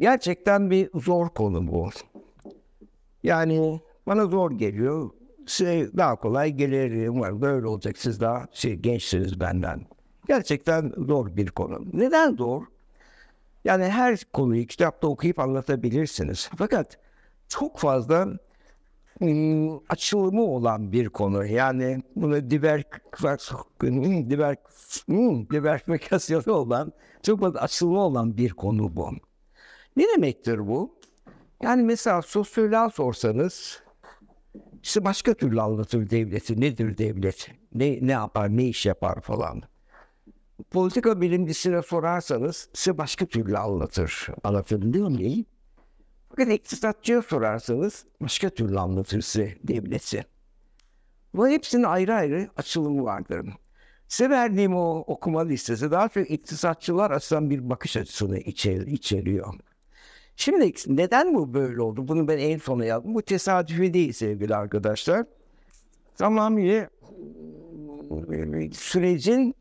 gerçekten bir zor konu bu. Yani bana zor geliyor. Size şey, daha kolay gelir. Umarım böyle olacak. Siz daha şey, gençsiniz benden. Gerçekten zor bir konu. Neden zor? Yani her konuyu kitapta okuyup anlatabilirsiniz. Fakat çok fazla ıı, açılımı olan bir konu. Yani bunu diver diver diversifikasyonu olan, çok fazla açılımı olan bir konu bu. Ne demektir bu? Yani mesela sosyoloğa sorsanız işte başka türlü anlatır devleti. Nedir devlet? Ne, ne yapar, ne iş yapar falan. Politika bilimcisine sorarsanız size başka türlü anlatır. Anlatabiliyor muyum? Fakat iktisatçıya sorarsanız başka türlü anlatır size devleti. Bu hepsinin ayrı ayrı açılımı vardır. Size verdiğim o okuma listesi daha çok iktisatçılar aslında bir bakış açısını içer içeriyor. Şimdi neden bu böyle oldu? Bunu ben en sona yazdım. Bu tesadüfi değil sevgili arkadaşlar. Tamamıyla e, sürecin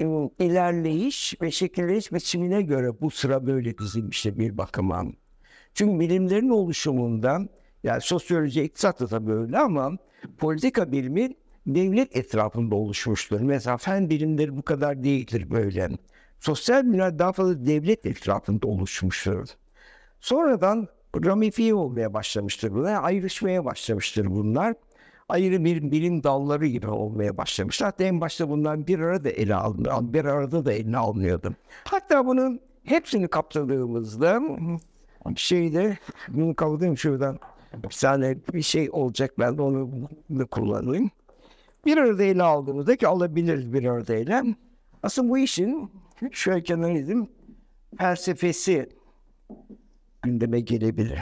e, ilerleyiş ve şekilleniş biçimine göre bu sıra böyle dizilmişti bir bakıma. Çünkü bilimlerin oluşumundan yani sosyoloji, iktisat da tabii öyle ama politika bilimi devlet etrafında oluşmuştur. Mesela fen bilimleri bu kadar değildir böyle. Sosyal bilimler daha fazla devlet etrafında oluşmuştur. Sonradan ramifiye olmaya başlamıştır bunlar, ayrışmaya başlamıştır bunlar. Ayrı bir bilim dalları gibi olmaya başlamışlar. Hatta en başta bunlar bir arada ele alınıyor, bir arada da eline alınıyordu. Hatta bunun hepsini kapsadığımızda şeyde bunu kapatayım şuradan bir tane bir şey olacak ben de onu kullanayım. Bir arada ele aldığımızda ki alabiliriz bir arada ele. Aslında bu işin şöyle kenara dedim felsefesi gündeme gelebilir.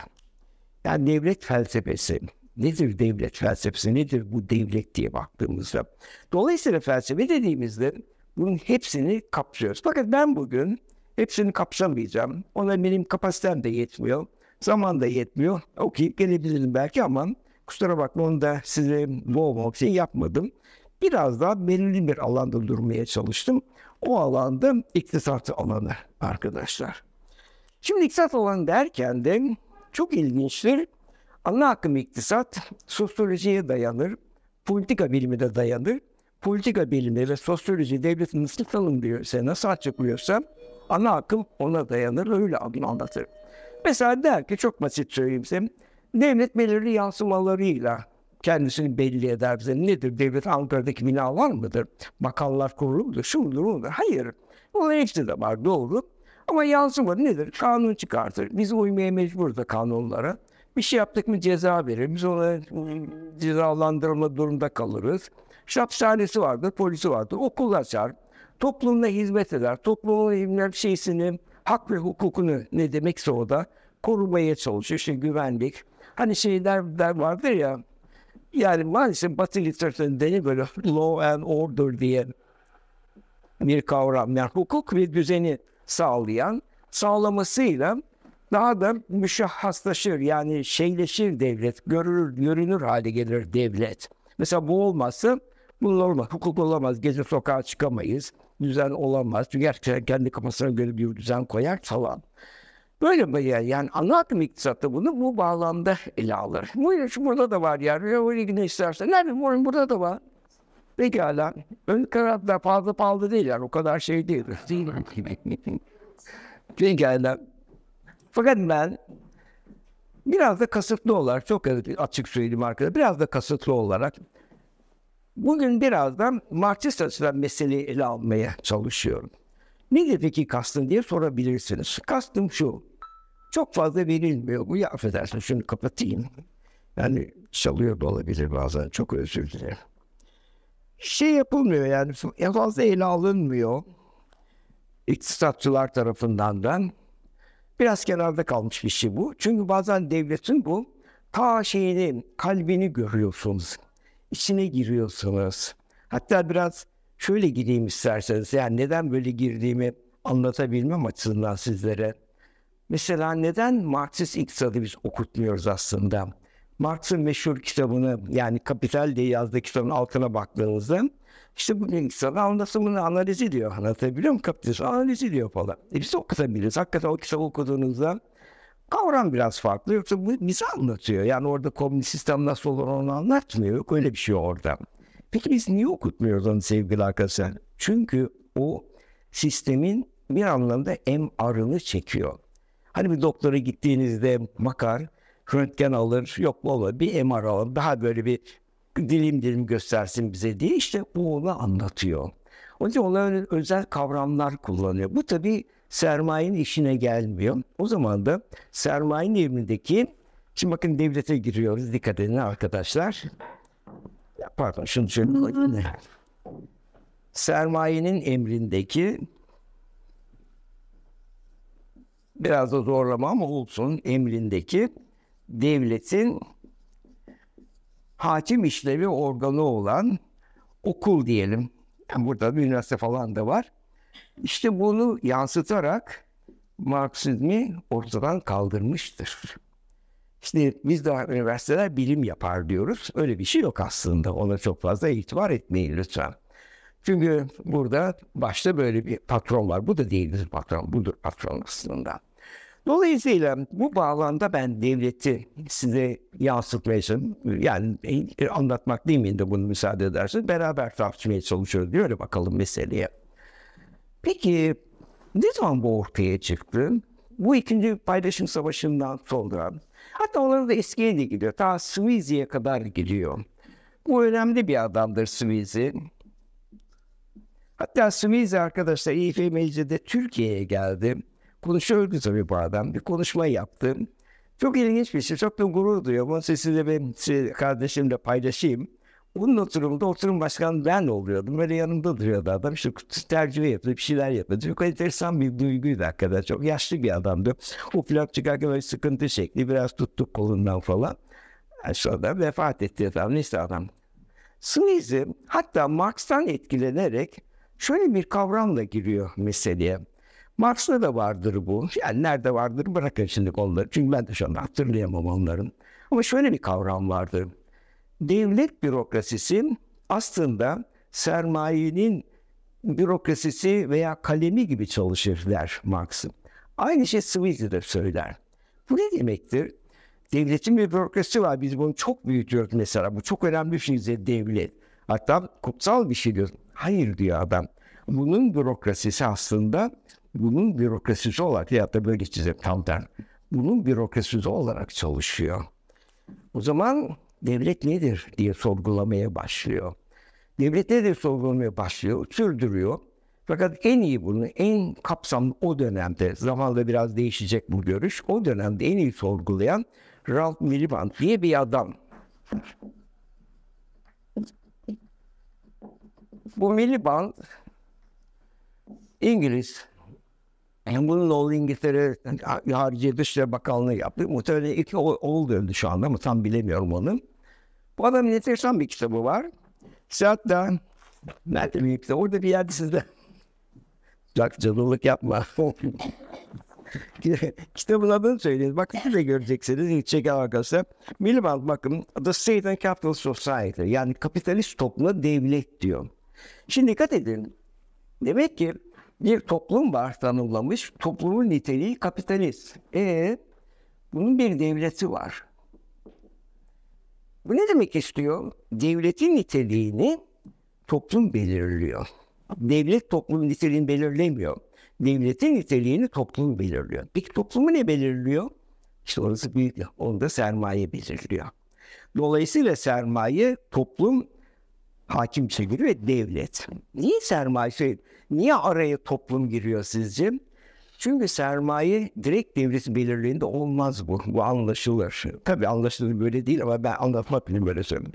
Yani devlet felsefesi, nedir devlet felsefesi, nedir bu devlet diye baktığımızda. Dolayısıyla felsefe dediğimizde bunun hepsini kapsıyoruz. Fakat ben bugün hepsini kapsamayacağım. Ona benim kapasitem de yetmiyor. Zaman da yetmiyor. Okuyup gelebilirim belki ama kusura bakma onu da size boğmamak için şey yapmadım. Biraz daha belirli bir alanda durmaya çalıştım. O alanda iktisat alanı arkadaşlar. Şimdi iktisat alanı derken de çok ilginçtir. Ana akım iktisat sosyolojiye dayanır, politika bilimi de dayanır. Politika bilimi ve sosyoloji devleti nasıl tanımlıyorsa, nasıl açıklıyorsa ana akım ona dayanır, öyle adını anlatır. Mesela der ki çok basit söyleyeyim size. Devlet belirli yansımalarıyla kendisini belli eder bize. Nedir? Devlet Ankara'daki binalar mıdır? makallar kurulu mudur? Şu mudur? Hayır. Bunların hepsi de var. Doğru. Ama yansıma nedir? Kanun çıkartır. Biz uymaya mecbur da kanunlara. Bir şey yaptık mı ceza verir. Biz ona e, cezalandırılma durumda kalırız. Şapşanesi vardır, polisi vardır. Okul açar. Toplumuna hizmet eder. Toplumun hizmet şeysini, hak ve hukukunu ne demekse o da korumaya çalışıyor. İşte güvenlik. Hani şeyler der vardır ya. Yani maalesef Batı literatüründe ne böyle law and order diye bir kavram. Yani hukuk ve düzeni sağlayan, sağlamasıyla daha da müşahhaslaşır yani şeyleşir devlet, görülür, görünür hale gelir devlet. Mesela bu olmazsa bunlar olmaz, hukuk olamaz, gece sokağa çıkamayız, düzen olamaz. Çünkü gerçekten kendi kafasına göre bir düzen koyar falan. Böyle bir yer. Yani anlatım iktisatta bunu bu bağlamda ele alır. Bu burada da var yani. Öyle yine istersen. Nerede? Burada da var. Pekala. Ön tarafta fazla pahalı değil yani. O kadar şey değil. Pekala. Fakat ben biraz da kasıtlı olarak, çok açık söyleyeyim arkadaşlar, biraz da kasıtlı olarak bugün birazdan Marksist açıdan meseleyi ele almaya çalışıyorum. Nedir peki kastın diye sorabilirsiniz. Kastım şu, çok fazla verilmiyor bu. Ya affedersin şunu kapatayım. Yani çalıyor da olabilir bazen, çok özür dilerim şey yapılmıyor yani en fazla ele alınmıyor iktisatçılar tarafından da. Biraz kenarda kalmış bir şey bu. Çünkü bazen devletin bu ta şeyini, kalbini görüyorsunuz. İçine giriyorsunuz. Hatta biraz şöyle gideyim isterseniz. Yani neden böyle girdiğimi anlatabilmem açısından sizlere. Mesela neden Marksist iktisadı biz okutmuyoruz aslında? Marx'ın meşhur kitabını yani Kapital diye yazdığı kitabın altına baktığınızda işte bugün kitabın anlatımını analiz ediyor. Anlatabiliyor muyum? Kapitalizm analiz ediyor falan. E biz okutabiliriz. Hakikaten o kitabı okuduğunuzda kavram biraz farklı. Yoksa bu bize anlatıyor. Yani orada komünist sistem nasıl olur onu anlatmıyor. Yok öyle bir şey orada. Peki biz niye okutmuyoruz onu sevgili arkadaşlar? Çünkü o sistemin bir anlamda emrını çekiyor. Hani bir doktora gittiğinizde makar röntgen alır, yok baba bir MR alır, daha böyle bir dilim dilim göstersin bize diye işte bu onu anlatıyor. O yüzden onlar özel kavramlar kullanıyor. Bu tabii sermayenin işine gelmiyor. O zaman da sermayenin emrindeki, şimdi bakın devlete giriyoruz dikkat edin arkadaşlar. Pardon şunu şöyle Sermayenin emrindeki biraz da zorlama ama olsun emrindeki devletin hakim işlevi organı olan okul diyelim. Yani burada bir üniversite falan da var. İşte bunu yansıtarak Marksizmi ortadan kaldırmıştır. İşte biz de üniversiteler bilim yapar diyoruz. Öyle bir şey yok aslında. Ona çok fazla itibar etmeyin lütfen. Çünkü burada başta böyle bir patron var. Bu da değildir patron. Budur patron aslında. Dolayısıyla bu bağlamda ben devleti size yansıtmayacağım. Yani e, anlatmak değil miyim de bunu müsaade edersin? Beraber tartışmaya çalışıyoruz. Öyle bakalım meseleye. Peki ne zaman bu ortaya çıktı? Bu ikinci paylaşım savaşından sonra hatta onların da eskiye de gidiyor. Ta Suizi'ye kadar gidiyor. Bu önemli bir adamdır Suizi. Hatta Suizi arkadaşlar İFMC'de Türkiye'ye geldi konuşuyordu tabii bu adam. Bir konuşma yaptım. Çok ilginç bir şey. Çok da gurur duyuyorum. Onun sesini ben şey, kardeşimle paylaşayım. Onun oturumda oturum başkanı ben oluyordum. Böyle yanımda duruyordu adam. İşte tercüme yapıyordu, bir şeyler yapıyordu. Çok enteresan bir duyguydu hakikaten. Çok yaşlı bir adamdı. O plan çıkarken böyle sıkıntı çekti Biraz tuttuk kolundan falan. Yani sonra vefat etti adam Neyse adam. Sınizm hatta Marx'tan etkilenerek şöyle bir kavramla giriyor meseleye. Mars'ta da vardır bu. Yani nerede vardır bırakın şimdi onları. Çünkü ben de şu anda hatırlayamam onların. Ama şöyle bir kavram vardı. Devlet bürokrasisi aslında sermayenin bürokrasisi veya kalemi gibi çalışır der Marx. Aynı şey Swiss'i de söyler. Bu ne demektir? Devletin bir bürokrasisi var. Biz bunu çok büyütüyoruz mesela. Bu çok önemli bir şey devlet. Hatta kutsal bir şey diyoruz. Hayır diyor adam. Bunun bürokrasisi aslında bunun bürokrasisi olarak ya da böyle çizim tam ter. Bunun bürokrasisi olarak çalışıyor. O zaman devlet nedir diye sorgulamaya başlıyor. Devlet nedir sorgulamaya başlıyor, sürdürüyor. Fakat en iyi bunu, en kapsamlı o dönemde, zamanla biraz değişecek bu görüş, o dönemde en iyi sorgulayan Ralph Miliband diye bir adam. Bu Miliband İngiliz yani bununla oğlu İngiltere Harici Dışişleri Bakanlığı yaptı. Muhtemelen iki oğul döndü şu anda ama tam bilemiyorum onu. Bu adam enteresan bir kitabı var. İşte hatta nerede bir kitap? Orada bir yerde sizde. Bak cadılık yapma. Kitabın adını söyleyin. Bak siz de göreceksiniz ilk çeken arkadaşlar. Miliband bakın The State and Capital Society yani kapitalist toplumda devlet diyor. Şimdi dikkat edin. Demek ki bir toplum var tanımlamış. Toplumun niteliği kapitalist. E bunun bir devleti var. Bu ne demek istiyor? Devletin niteliğini toplum belirliyor. Devlet toplumun niteliğini belirlemiyor. Devletin niteliğini toplum belirliyor. Peki toplumu ne belirliyor? İşte orası büyük. Onu da sermaye belirliyor. Dolayısıyla sermaye toplum hakim çeviri ve devlet. Niye sermaye, niye araya toplum giriyor sizce? Çünkü sermaye direkt devletin belirliğinde olmaz bu. Bu anlaşılır. Tabii anlaşılır böyle değil ama ben anlatmak için böyle söyledim.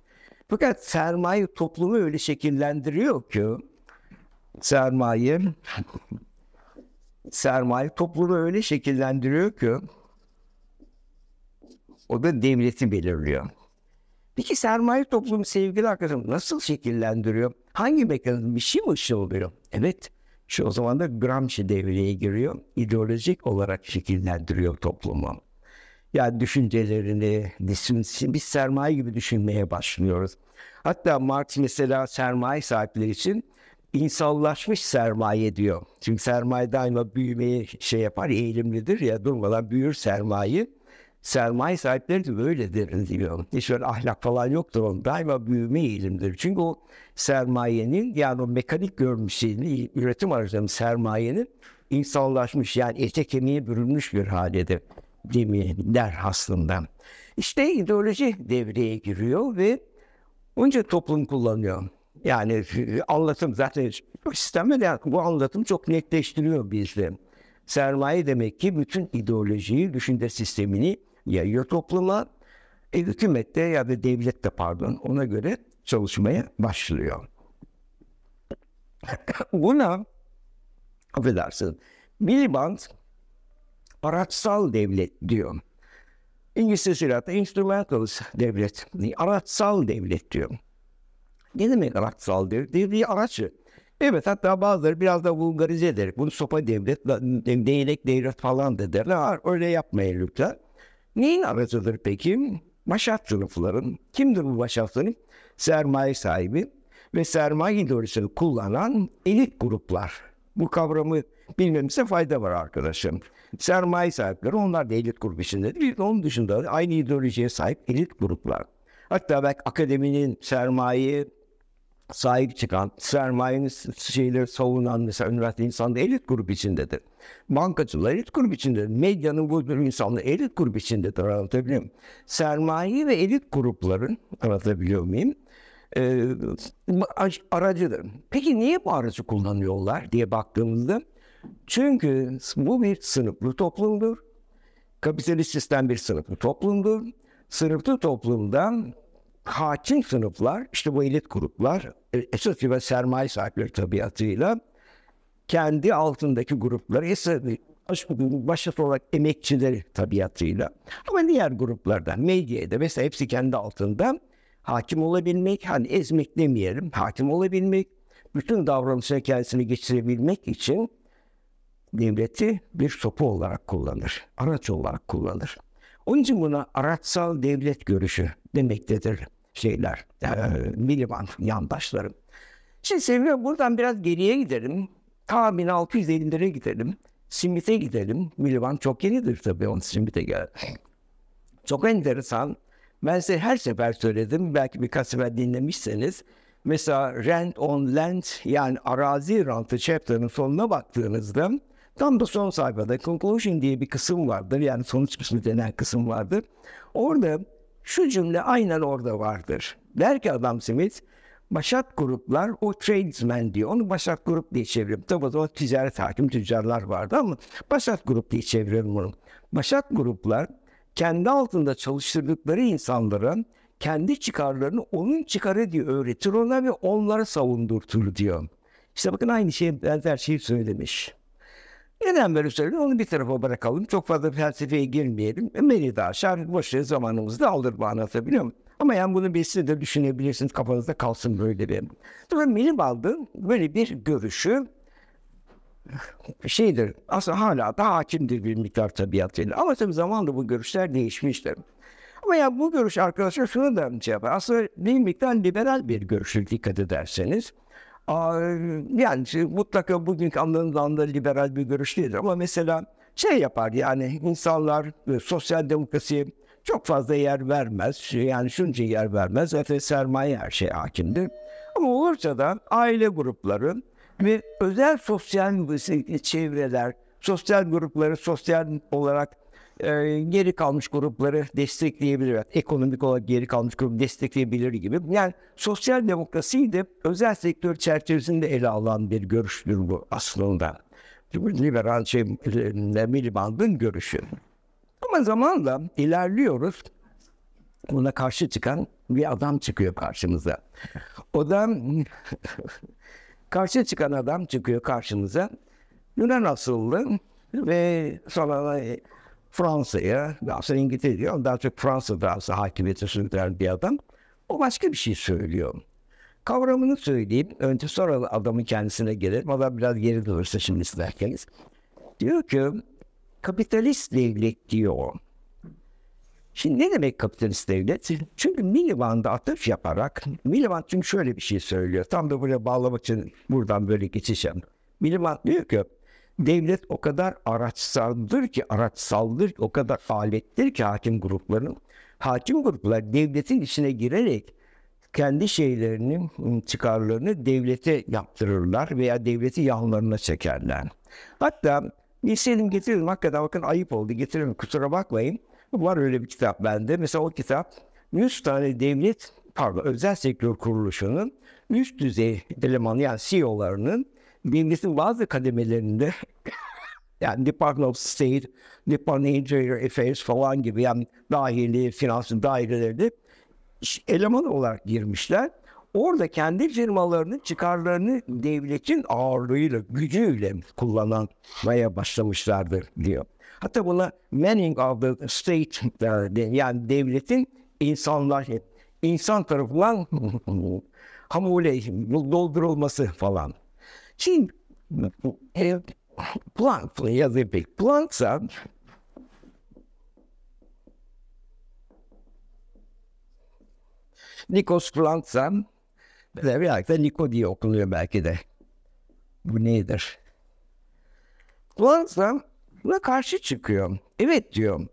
Fakat sermaye toplumu öyle şekillendiriyor ki sermaye sermaye toplumu öyle şekillendiriyor ki o da devleti belirliyor. Peki sermaye toplumu sevgili arkadaşım nasıl şekillendiriyor? Hangi mekanizm bir şey mi ışıldıyor? Evet. Şu o zaman da Gramsci devreye giriyor. İdeolojik olarak şekillendiriyor toplumu. Yani düşüncelerini, biz sermaye gibi düşünmeye başlıyoruz. Hatta Marx mesela sermaye sahipleri için insanlaşmış sermaye diyor. Çünkü sermaye daima büyümeye şey yapar, eğilimlidir ya durmadan büyür sermaye sermaye sahipleri de böyle diyor. Hiç öyle ahlak falan yoktur onun. Daima büyüme eğilimdir. Çünkü o sermayenin yani o mekanik görmüş üretim aracının sermayenin insanlaşmış yani ete kemiğe bürünmüş bir halede der aslında. İşte ideoloji devreye giriyor ve onca toplum kullanıyor. Yani anlatım zaten sisteme. sistemde bu anlatım çok netleştiriyor bizde. Sermaye demek ki bütün ideolojiyi, düşünce sistemini yayıyor topluma. E, hükümette ya da devlet de pardon ona göre çalışmaya başlıyor. Buna affedersin Miliband araçsal devlet diyor. İngilizce süratta Instrumental devlet, araçsal devlet diyor. Ne demek araçsal devlet? Devlet araçı. Evet hatta bazıları biraz da vulgarize eder. Bunu sopa devlet, değnek devlet falan da derler. Öyle yapmayın lütfen. Neyin aracıdır peki? Başat sınıfların. Kimdir bu başat sınıf? Sermaye sahibi ve sermaye ideolojisini kullanan elit gruplar. Bu kavramı bilmemize fayda var arkadaşım. Sermaye sahipleri onlar da elit grup içindedir. Bir de onun dışında da aynı ideolojiye sahip elit gruplar. Hatta belki akademinin sermaye, sahip çıkan, sermayenin şeyleri savunan mesela üniversite insanı elit grup içindedir. Bankacılar elit grup içindedir. Medyanın bu tür insanı elit grup içindedir anlatabiliyor muyum? Sermaye ve elit grupların anlatabiliyor muyum? Ee, aracıdır. Peki niye bu aracı kullanıyorlar diye baktığımızda çünkü bu bir sınıflı toplumdur. Kapitalist sistem bir sınıflı toplumdur. Sınıflı toplumdan hakim sınıflar, işte bu elit gruplar, e, esas ve sermaye sahipleri tabiatıyla kendi altındaki grupları, esas başta olarak emekçileri tabiatıyla ama diğer gruplardan medyada mesela hepsi kendi altında hakim olabilmek, hani ezmek demeyelim, hakim olabilmek, bütün davranışları kendisini geçirebilmek için devleti bir sopa olarak kullanır, araç olarak kullanır. Onun için buna araçsal devlet görüşü demektedir şeyler, e, Milivan yandaşlarım. Şimdi sevgili buradan biraz geriye gidelim. Ta 1650'lere gidelim. simite gidelim. Milivan çok yenidir tabii onun simite gel. Çok enteresan. Ben size her sefer söyledim. Belki birkaç sefer dinlemişseniz. Mesela rent on land yani arazi rantı chapter'ın sonuna baktığınızda tam da son sayfada conclusion diye bir kısım vardır. Yani sonuç kısmı denen kısım vardır. Orada şu cümle aynen orada vardır. Der ki adam Smith, Başak gruplar o tradesmen diyor. Onu başat grup diye çeviriyorum. Tabii o ticaret hakim tüccarlar vardı ama başat grup diye çeviriyorum bunu. Başat gruplar kendi altında çalıştırdıkları insanların kendi çıkarlarını onun çıkarı diye öğretir ona ve onları savundurtur diyor. İşte bakın aynı şey benzer şeyi söylemiş. Neden böyle söylüyor? Onu bir tarafa bırakalım. Çok fazla felsefeye girmeyelim. Ömer'i de aşar. Boşuna zamanımızı da alır bu anlatabiliyor muyum? Ama yani bunu bilsin de düşünebilirsiniz. Kafanızda kalsın böyle bir. Sonra benim aldığım böyle bir görüşü şeydir. Aslında hala daha hakimdir bir miktar tabiatıyla. Ama tabii zamanla bu görüşler değişmiştir. Ama ya bu görüş arkadaşlar şunu da şey yapar. Aslında bir miktar liberal bir görüşü dikkat ederseniz yani şey, mutlaka bugünkü anlamda liberal bir görüş değildir ama mesela şey yapar yani insanlar e, sosyal demokrasiye çok fazla yer vermez. Şey, yani şunca yer vermez. Zaten sermaye her şey hakimdir. Ama olursa da aile grupları ve özel sosyal şey, çevreler, sosyal grupları sosyal olarak e, geri kalmış grupları destekleyebilir. Ekonomik olarak geri kalmış grup destekleyebilir gibi. Yani sosyal demokrasiyi de özel sektör çerçevesinde ele alan bir görüştür bu aslında. Liberal şey, Miliband'ın görüşü. Ama zamanla ilerliyoruz. Buna karşı çıkan bir adam çıkıyor karşımıza. O da karşı çıkan adam çıkıyor karşımıza. Yunan asıllı ve sonra Fransa'ya, aslında İngiltere'ye, daha çok Fransa'da aslında hakimiyeti sürdüren bir adam. O başka bir şey söylüyor. Kavramını söyleyeyim. Önce sonra adamın kendisine gelelim. Adam biraz geri durursa şimdi isterseniz. Diyor ki kapitalist devlet diyor. Şimdi ne demek kapitalist devlet? Çünkü Miliband'a atıf yaparak, Miliband çünkü şöyle bir şey söylüyor. Tam da buraya bağlamak için buradan böyle geçeceğim. Miliband diyor ki devlet o kadar araçsaldır ki, araçsaldır ki, o kadar alettir ki hakim gruplarının. Hakim gruplar devletin içine girerek kendi şeylerini, ıı, çıkarlarını devlete yaptırırlar veya devleti yanlarına çekerler. Hatta istedim getirdim hakikaten bakın ayıp oldu getirin kusura bakmayın. Var öyle bir kitap bende. Mesela o kitap 100 tane devlet pardon özel sektör kuruluşunun üst düzey elemanı yani CEO'larının bilgisinin bazı kademelerinde yani Department of State, Department of Interior Affairs falan gibi yani dahili, finans daireleri eleman olarak girmişler. Orada kendi firmalarının çıkarlarını devletin ağırlığıyla, gücüyle kullanmaya başlamışlardır diyor. Hatta buna manning of the state yani devletin insanlar insan tarafından hamule doldurulması falan Çin, e, Planck'la yazayım peki. Nikos Planck'sa belki de Niko diye okunuyor belki de. Bu nedir? Planck'sa buna karşı çıkıyor. Evet diyor.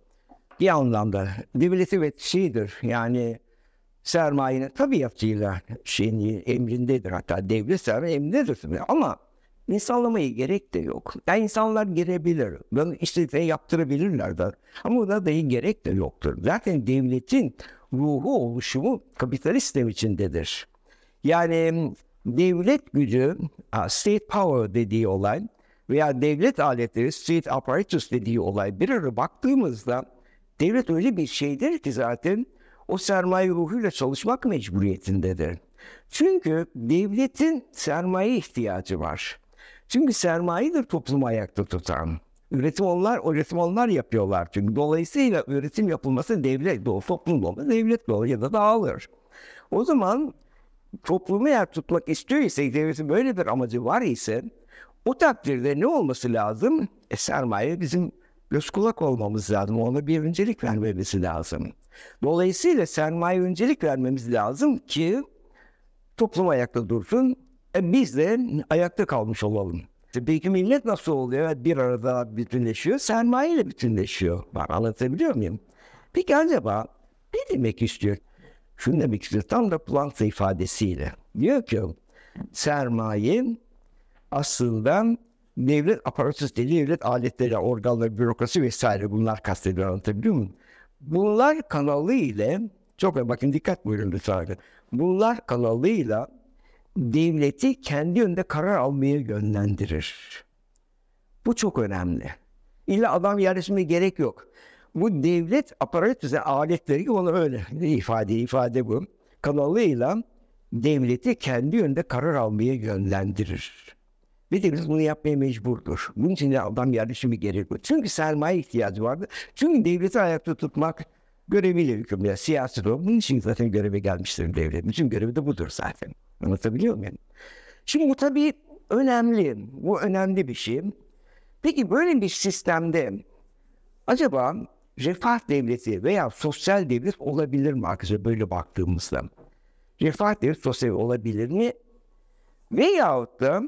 Bir anlamda. Devleti ve şeydir. Yani sermayenin tabii yaptığıyla şeyin emrindedir. Hatta devlet sermaye emrindedir. Ama insanlamayı gerek de yok. Yani insanlar girebilir. Ben işte yaptırabilirler de. Ama da dahi gerek de yoktur. Zaten devletin ruhu oluşumu kapitalist sistem içindedir. Yani devlet gücü, state power dediği olay veya devlet aletleri, state apparatus dediği olay bir ara baktığımızda devlet öyle bir şeydir ki zaten o sermaye ruhuyla çalışmak mecburiyetindedir. Çünkü devletin sermaye ihtiyacı var. Çünkü sermayedir toplumu ayakta tutan. Üretim onlar, üretim onlar yapıyorlar çünkü. Dolayısıyla üretim yapılması devlet dolu, toplum dolu, devlet dolu ya da dağılır. O zaman toplumu yer tutmak istiyor ise, devletin böyle bir amacı var ise o takdirde ne olması lazım? E, sermaye bizim göz kulak olmamız lazım. Ona bir öncelik vermemiz lazım. Dolayısıyla sermaye öncelik vermemiz lazım ki toplum ayakta dursun. E biz de ayakta kalmış olalım. E, peki millet nasıl oluyor? Evet, bir arada bütünleşiyor. Sermaye ile bütünleşiyor. Bak anlatabiliyor muyum? Peki acaba ne demek istiyor? Şunu demek istiyor. Tam da Plank'ta ifadesiyle. Diyor ki sermaye aslında devlet aparatı dediği devlet aletleri, organları, bürokrasi vesaire bunlar kastediyor anlatabiliyor muyum? Bunlar kanalı ile çok bakın dikkat buyurun lütfen. Bunlar kanalıyla devleti kendi önünde karar almaya yönlendirir. Bu çok önemli. İlla adam yerleşmeye gerek yok. Bu devlet aparatüze aletleri ona öyle ifade ifade bu. Kanalıyla devleti kendi yönde karar almaya yönlendirir. Biliriz bunu yapmaya mecburdur. Bunun için de adam yerleşimi gerekiyor. Çünkü sermaye ihtiyacı vardı. Çünkü devleti ayakta tutmak göreviyle hükümlü. Siyasi doğru. Bunun için zaten göreve gelmiştir devlet. Bütün görevi de budur zaten. Anlatabiliyor muyum? Şimdi bu tabii önemli. Bu önemli bir şey. Peki böyle bir sistemde acaba refah devleti veya sosyal devlet olabilir mi arkadaşlar böyle baktığımızda? Refah devleti sosyal olabilir mi? Veyahut da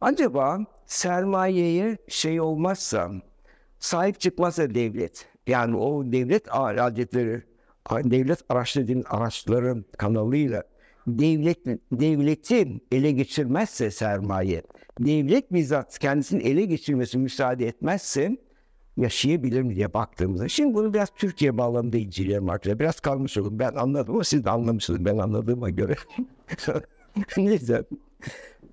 Acaba sermayeye şey olmazsa, sahip çıkmazsa devlet, yani o devlet aletleri, devlet araçların kanalıyla devlet devletin ele geçirmezse sermaye, devlet bizzat kendisinin ele geçirmesi müsaade etmezse yaşayabilir mi diye baktığımızda. Şimdi bunu biraz Türkiye bağlamında inceleyelim arkadaşlar. Biraz kalmış oldum Ben anladım ama siz de anlamışsınız. Ben anladığıma göre. Neyse.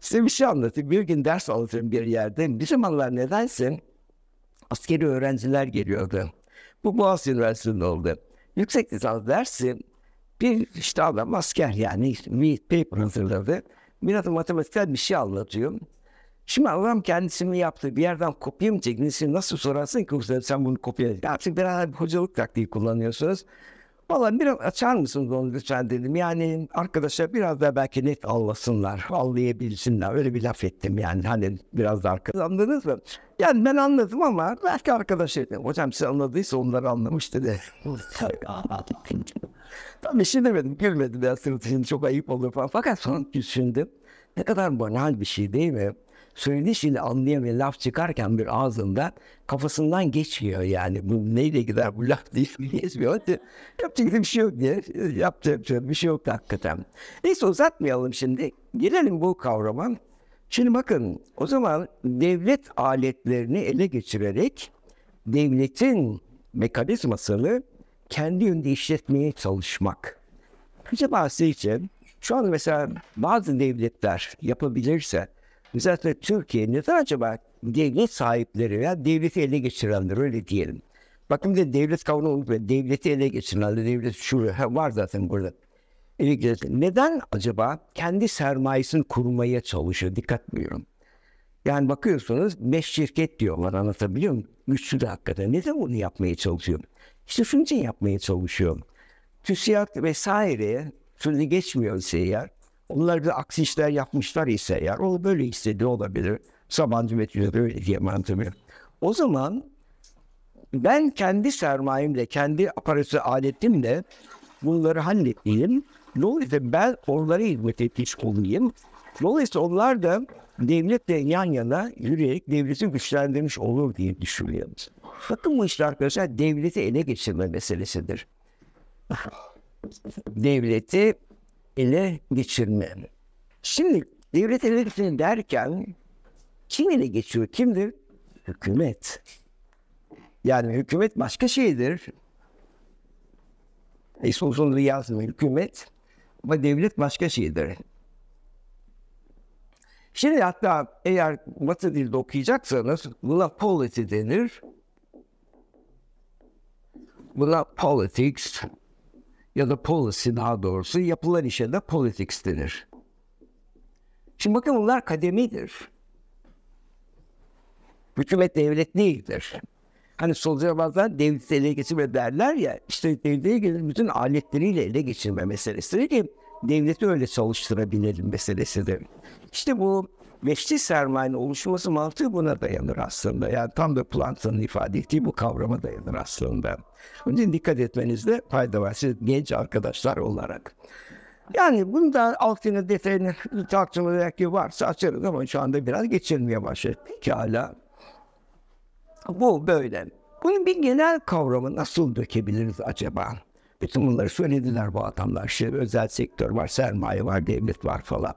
Size bir şey anlatayım. Bir gün ders alırım bir yerde. Bizim anlar nedense askeri öğrenciler geliyordu. Bu Boğaziçi Üniversitesi'nde oldu. Yüksek lisans dersi bir işte adam asker yani meet paper hazırladı. Bir adam matematiksel bir şey anlatıyor. Şimdi adam kendisini yaptı. Bir yerden kopya mı çektiğini nasıl sorarsın ki sen bunu kopya Artık bir hocalık taktiği kullanıyorsunuz. Valla biraz açar mısınız onu lütfen dedim. Yani arkadaşlar biraz da belki net anlasınlar, anlayabilsinler. Öyle bir laf ettim yani. Hani biraz da arkadaş anladınız mı? Yani ben anladım ama belki arkadaş dedim Hocam siz anladıysa onları anlamış dedi. Tam bir demedim. Gülmedim ya sırtı şimdi çok ayıp olur falan. Fakat sonra düşündüm. Ne kadar banal bir şey değil mi? söyleşiyle anlayamayan laf çıkarken bir ağzından kafasından geçmiyor yani. Bu neyle gider bu laf değil diye geçmiyor. yapacak bir şey yok diye. Yapacak bir şey yok şey hakikaten. Neyse uzatmayalım şimdi. Gelelim bu kavrama. Şimdi bakın o zaman devlet aletlerini ele geçirerek devletin mekanizmasını kendi yönde işletmeye çalışmak. Acaba sizce şu an mesela bazı devletler yapabilirse Zaten Türkiye neden acaba devlet sahipleri veya devleti ele geçirenler öyle diyelim. Bakın de devlet kavramı unutmayın. Devleti ele geçirenler, devlet şu var zaten burada. Ele Neden acaba kendi sermayesini kurmaya çalışıyor? Dikkat buyurun. Yani bakıyorsunuz beş şirket diyorlar anlatabiliyor muyum? Güçlü de hakikaten. Neden bunu yapmaya çalışıyor? İşte şunun için yapmaya çalışıyor. TÜSİAD vesaire sözü geçmiyor seyyar. Onlar bir aksi işler yapmışlar ise eğer o böyle hissediyor olabilir. Sabancı böyle Metin'e diyamantamı. O zaman ben kendi sermayemle, kendi aparatı aletimle bunları hallettiğim Dolayısıyla ben onlara hizmet etmiş olayım. Dolayısıyla onlar da devletle yan yana yürüyerek devleti güçlendirmiş olur diye düşünüyoruz. Bakın bu işler arkadaşlar devleti ele geçirme meselesidir. devleti ele geçirme. Şimdi devlet ele derken kim ele geçiyor? Kimdir? Hükümet. Yani hükümet başka şeydir. E, son sonunda hükümet ama devlet başka şeydir. Şimdi hatta eğer Batı dilde okuyacaksanız buna polity denir. Buna politics, ya da policy daha doğrusu yapılan işe de politics denir. Şimdi bakın bunlar kademidir. Hükümet devlet değildir. Hani solcular bazen devleti ele geçirme derler ya, işte devleti gelir bütün aletleriyle ele geçirme meselesi ki devleti öyle çalıştırabilelim meselesidir. İşte bu meşri sermayenin oluşması mantığı buna dayanır aslında. Yani tam da plantın ifade ettiği bu kavrama dayanır aslında. Onun için dikkat etmenizde fayda var siz genç arkadaşlar olarak. Yani bundan altını detayını tartışmalar ki varsa açarız ama şu anda biraz geçirmeye başladık. hala. Bu böyle. Bunun bir genel kavramı nasıl dökebiliriz acaba? Bütün bunları söylediler bu adamlar. Şimdi özel sektör var, sermaye var, devlet var falan.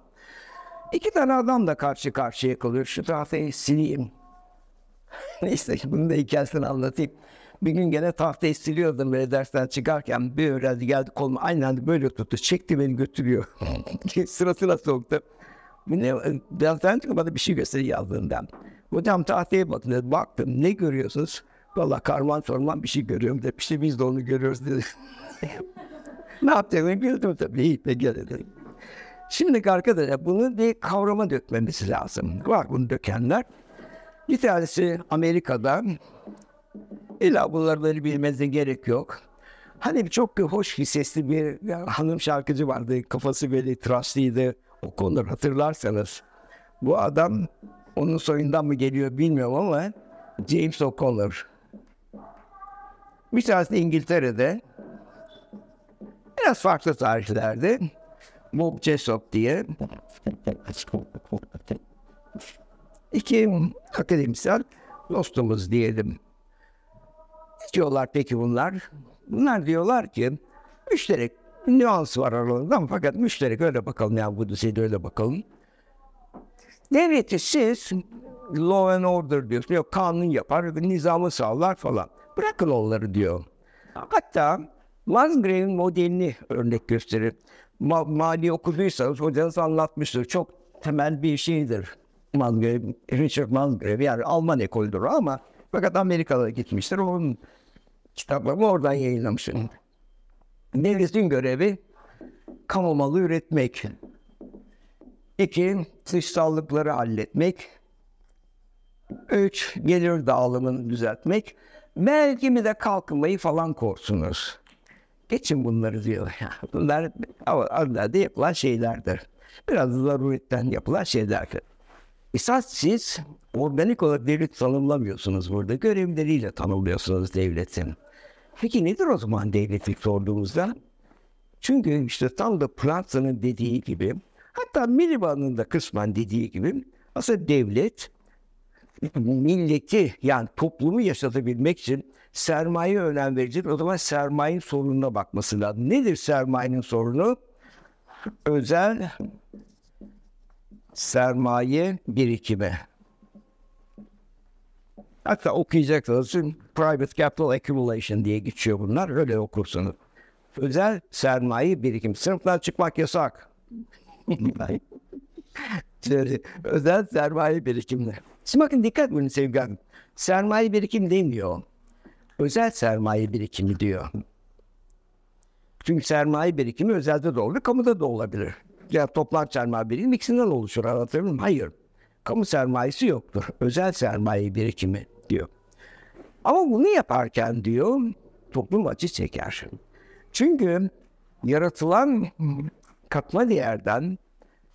İki tane adam da karşı karşıya kalıyor. Şu tahtayı sileyim. Neyse bunu da hikayesini anlatayım. Bir gün gene tahtayı siliyordum böyle dersten çıkarken bir öğrendi geldi koluma aynı böyle tuttu. Çekti beni götürüyor. Sırasına soktu. Ne, Ben çıkıp bana bir şey gösteri yazdığından. Hocam tahtaya bakın dedi. Baktım ne görüyorsunuz? Valla karman sorman bir şey görüyorum dedi. İşte biz de onu görüyoruz dedi. ne yapacağım? Güldüm tabii. İyi peki dedim. Şimdi arkadaşlar bunu bir kavrama dökmemiz lazım. Var bunu dökenler. Bir tanesi Amerika'da. İlla bunları bilmenize gerek yok. Hani çok hoş bir sesli bir hanım şarkıcı vardı. Kafası böyle trastiydi. O konuları hatırlarsanız. Bu adam onun soyundan mı geliyor bilmiyorum ama James O'Connor. Bir tanesi İngiltere'de biraz farklı tarihlerde Bob Jessop diye iki akademisyen dostumuz diyelim. Ne diyorlar peki bunlar? Bunlar diyorlar ki müşterek nüans var aralarında fakat müşterek öyle bakalım ya bu düzeyde öyle bakalım. Devleti siz law and order diyorsun. Yok kanun yapar, nizamı sağlar falan. Bırakın onları diyor. Hatta Musgrave'in modelini örnek gösterir ma mali okuduysanız hocanız anlatmıştır. Çok temel bir şeydir. Musgrave, Richard Musgrave yani Alman ekolüdür ama fakat Amerika'da gitmiştir. Onun kitaplarını oradan yayınlamıştır. Devletin görevi kamu malı üretmek. İki, dışsallıkları halletmek. Üç, gelir dağılımını düzeltmek. Belki mi de kalkınmayı falan korsunuz. Geçin bunları diyor. Bunlar Allah'da yapılan şeylerdir. Biraz zaruretten yapılan şeylerdir. Esas siz organik olarak devlet tanımlamıyorsunuz burada. Görevleriyle tanımlıyorsunuz devletin. Peki nedir o zaman devletlik sorduğumuzda? Çünkü işte tam da Platon'un dediği gibi hatta Miliband'ın da kısmen dediği gibi aslında devlet milleti yani toplumu yaşatabilmek için sermaye önem verecek. O zaman sermaye sorununa bakması lazım. Nedir sermayenin sorunu? Özel sermaye birikimi. Hatta okuyacaksınız. Private Capital Accumulation diye geçiyor bunlar. Öyle okursunuz. Özel sermaye birikim. Sınıftan çıkmak yasak. Özel sermaye birikimleri. Şimdi bakın dikkat edin sevgilim. Sermaye birikim demiyor özel sermaye birikimi diyor. Çünkü sermaye birikimi özelde de olur, kamuda da olabilir. Ya toplam sermaye birikimi ikisinden oluşur. Anlatabilir miyim? Hayır. Kamu sermayesi yoktur. Özel sermaye birikimi diyor. Ama bunu yaparken diyor toplum acı çeker. Çünkü yaratılan katma değerden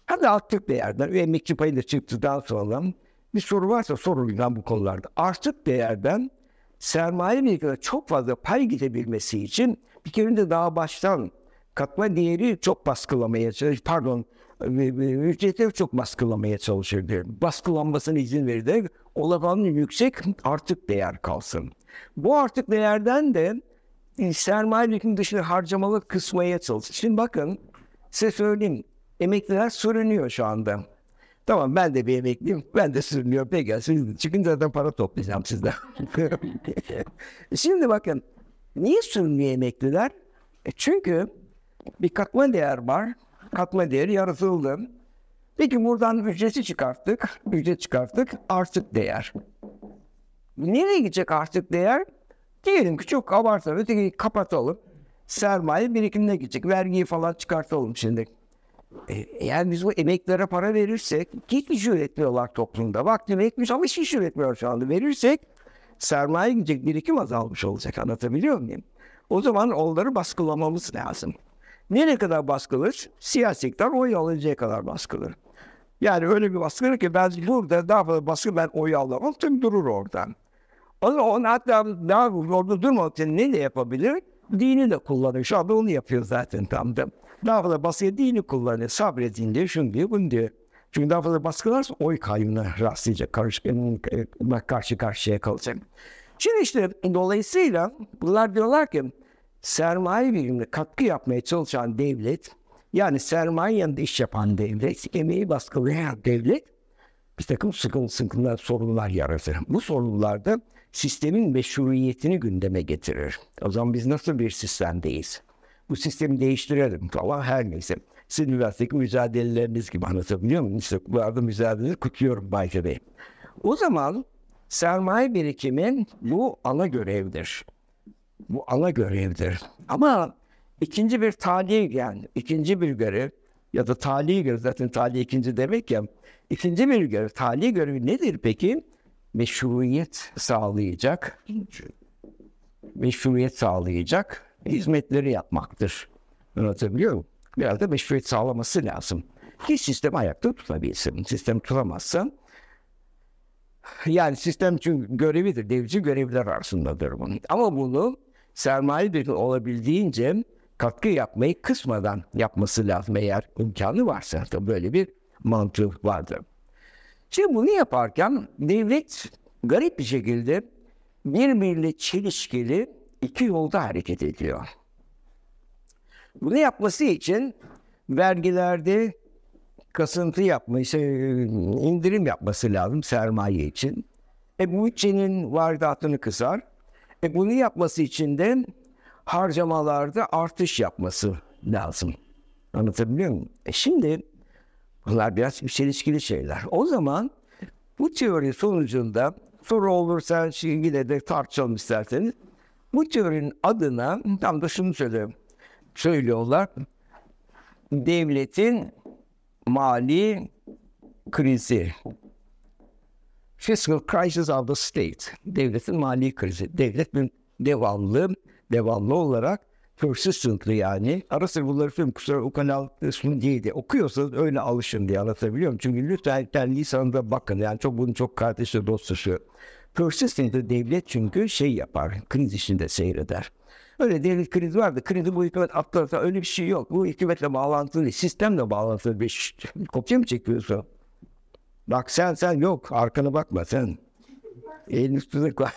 hadi artık değerden ve emekçi payı da çıktıktan sonra bir soru varsa soruluyor bu konularda. Artık değerden sermaye birikimine çok fazla pay gidebilmesi için bir kere de daha baştan katma değeri çok baskılamaya çalışır. Pardon, e, e, ücretleri çok baskılamaya çalışır derim. Baskılanmasına izin verir olabanın yüksek artık değer kalsın. Bu artık değerden de e, sermaye birikimi dışında harcamalı kısmaya çalışır. Şimdi bakın size söyleyeyim. Emekliler sürünüyor şu anda. Tamam ben de bir emekliyim. Ben de sürünüyorum. Peki siz çıkınca zaten para toplayacağım sizden. Şimdi bakın niye sürmüyor emekliler? E çünkü bir katma değer var. Katma değeri yaratıldı. Peki buradan ücreti çıkarttık. Ücret çıkarttık. Artık değer. Nereye gidecek artık değer? Diyelim ki çok abartalım. Öteki kapatalım. Sermaye birikimine gidecek. Vergiyi falan çıkartalım şimdi. E, eğer biz bu emeklere para verirsek hiçbir şey üretmiyorlar toplumda. Vakti üretmiş ama hiç şey üretmiyor şu anda. Verirsek sermaye gidecek birikim azalmış olacak anlatabiliyor muyum? O zaman onları baskılamamız lazım. Nereye kadar baskılır? Siyasi iktidar oy alıncaya kadar baskılır. Yani öyle bir baskı ki ben burada daha fazla baskı ben oy alamam tüm durur oradan. Onu, on hatta daha orada durmamak için ne de yapabilir? Dini de kullanıyor. Şu anda onu yapıyor zaten tam da. Daha fazla baskıya dini kullanıyor. Sabredin diyor, şunu diyor, bunu diyor. Çünkü daha fazla baskılarsa oy kaybına rastlayacak. Karışık, karşı karşıya kalacak. Şimdi işte dolayısıyla bunlar diyorlar ki sermaye birimine katkı yapmaya çalışan devlet, yani sermaye yanında iş yapan devlet, emeği baskılayan devlet bir takım sıkıntı sıkıntılar, sorunlar yaratır. Bu sorunlarda sistemin meşruiyetini gündeme getirir. O zaman biz nasıl bir sistemdeyiz? bu sistemi değiştirelim falan her neyse. Sizin üniversitedeki mücadeleleriniz gibi anlatabiliyor muyum? İşte bu mücadeleleri kutluyorum Bayce Bey. O zaman sermaye birikimin bu ana görevdir. Bu ana görevdir. Ama ikinci bir talih yani ikinci bir görev ya da talih görev zaten talih ikinci demek ya İkinci bir görev talih görevi nedir peki? Meşruiyet sağlayacak. Meşruiyet sağlayacak hizmetleri yapmaktır. Anlatabiliyor muyum? Biraz da meşruiyet sağlaması lazım. Ki sistem ayakta tutabilsin. Sistem tutamazsan yani sistem çünkü görevidir. Devci görevler arasındadır bunun. Ama bunu sermaye bir olabildiğince katkı yapmayı kısmadan yapması lazım eğer imkanı varsa. da böyle bir mantığı vardır. Şimdi bunu yaparken devlet garip bir şekilde birbiriyle çelişkili iki yolda hareket ediyor. Bunu yapması için vergilerde kasıntı yapması, şey, indirim yapması lazım sermaye için. E bu bütçenin vardatını kısar. E bunu yapması için de harcamalarda artış yapması lazım. Anlatabiliyor muyum? E şimdi bunlar biraz çelişkili şeyler. O zaman bu teori sonucunda soru olursa yine de tartışalım isterseniz. Bu teorinin adına tam da şunu söylüyorum. Söylüyorlar. Devletin mali krizi. Fiscal crisis of the state. Devletin mali krizi. Devletin devamlı, devamlı olarak persistently yani. Ara sıra bunları film kusura o kanal kısmı değildi. Okuyorsanız öyle alışın diye anlatabiliyorum. Çünkü lütfen kendi bakın. Yani çok bunu çok kardeşle dostlaşıyor. Persistent'de devlet çünkü şey yapar, kriz içinde seyreder. Öyle devlet kriz vardı. Krizi bu hükümet atlarsa öyle bir şey yok. Bu hükümetle bağlantılı, sistemle bağlantılı bir şey. kopya mı çekiyorsun? Bak sen sen yok. Arkana bakma sen. Elini üstüne koy.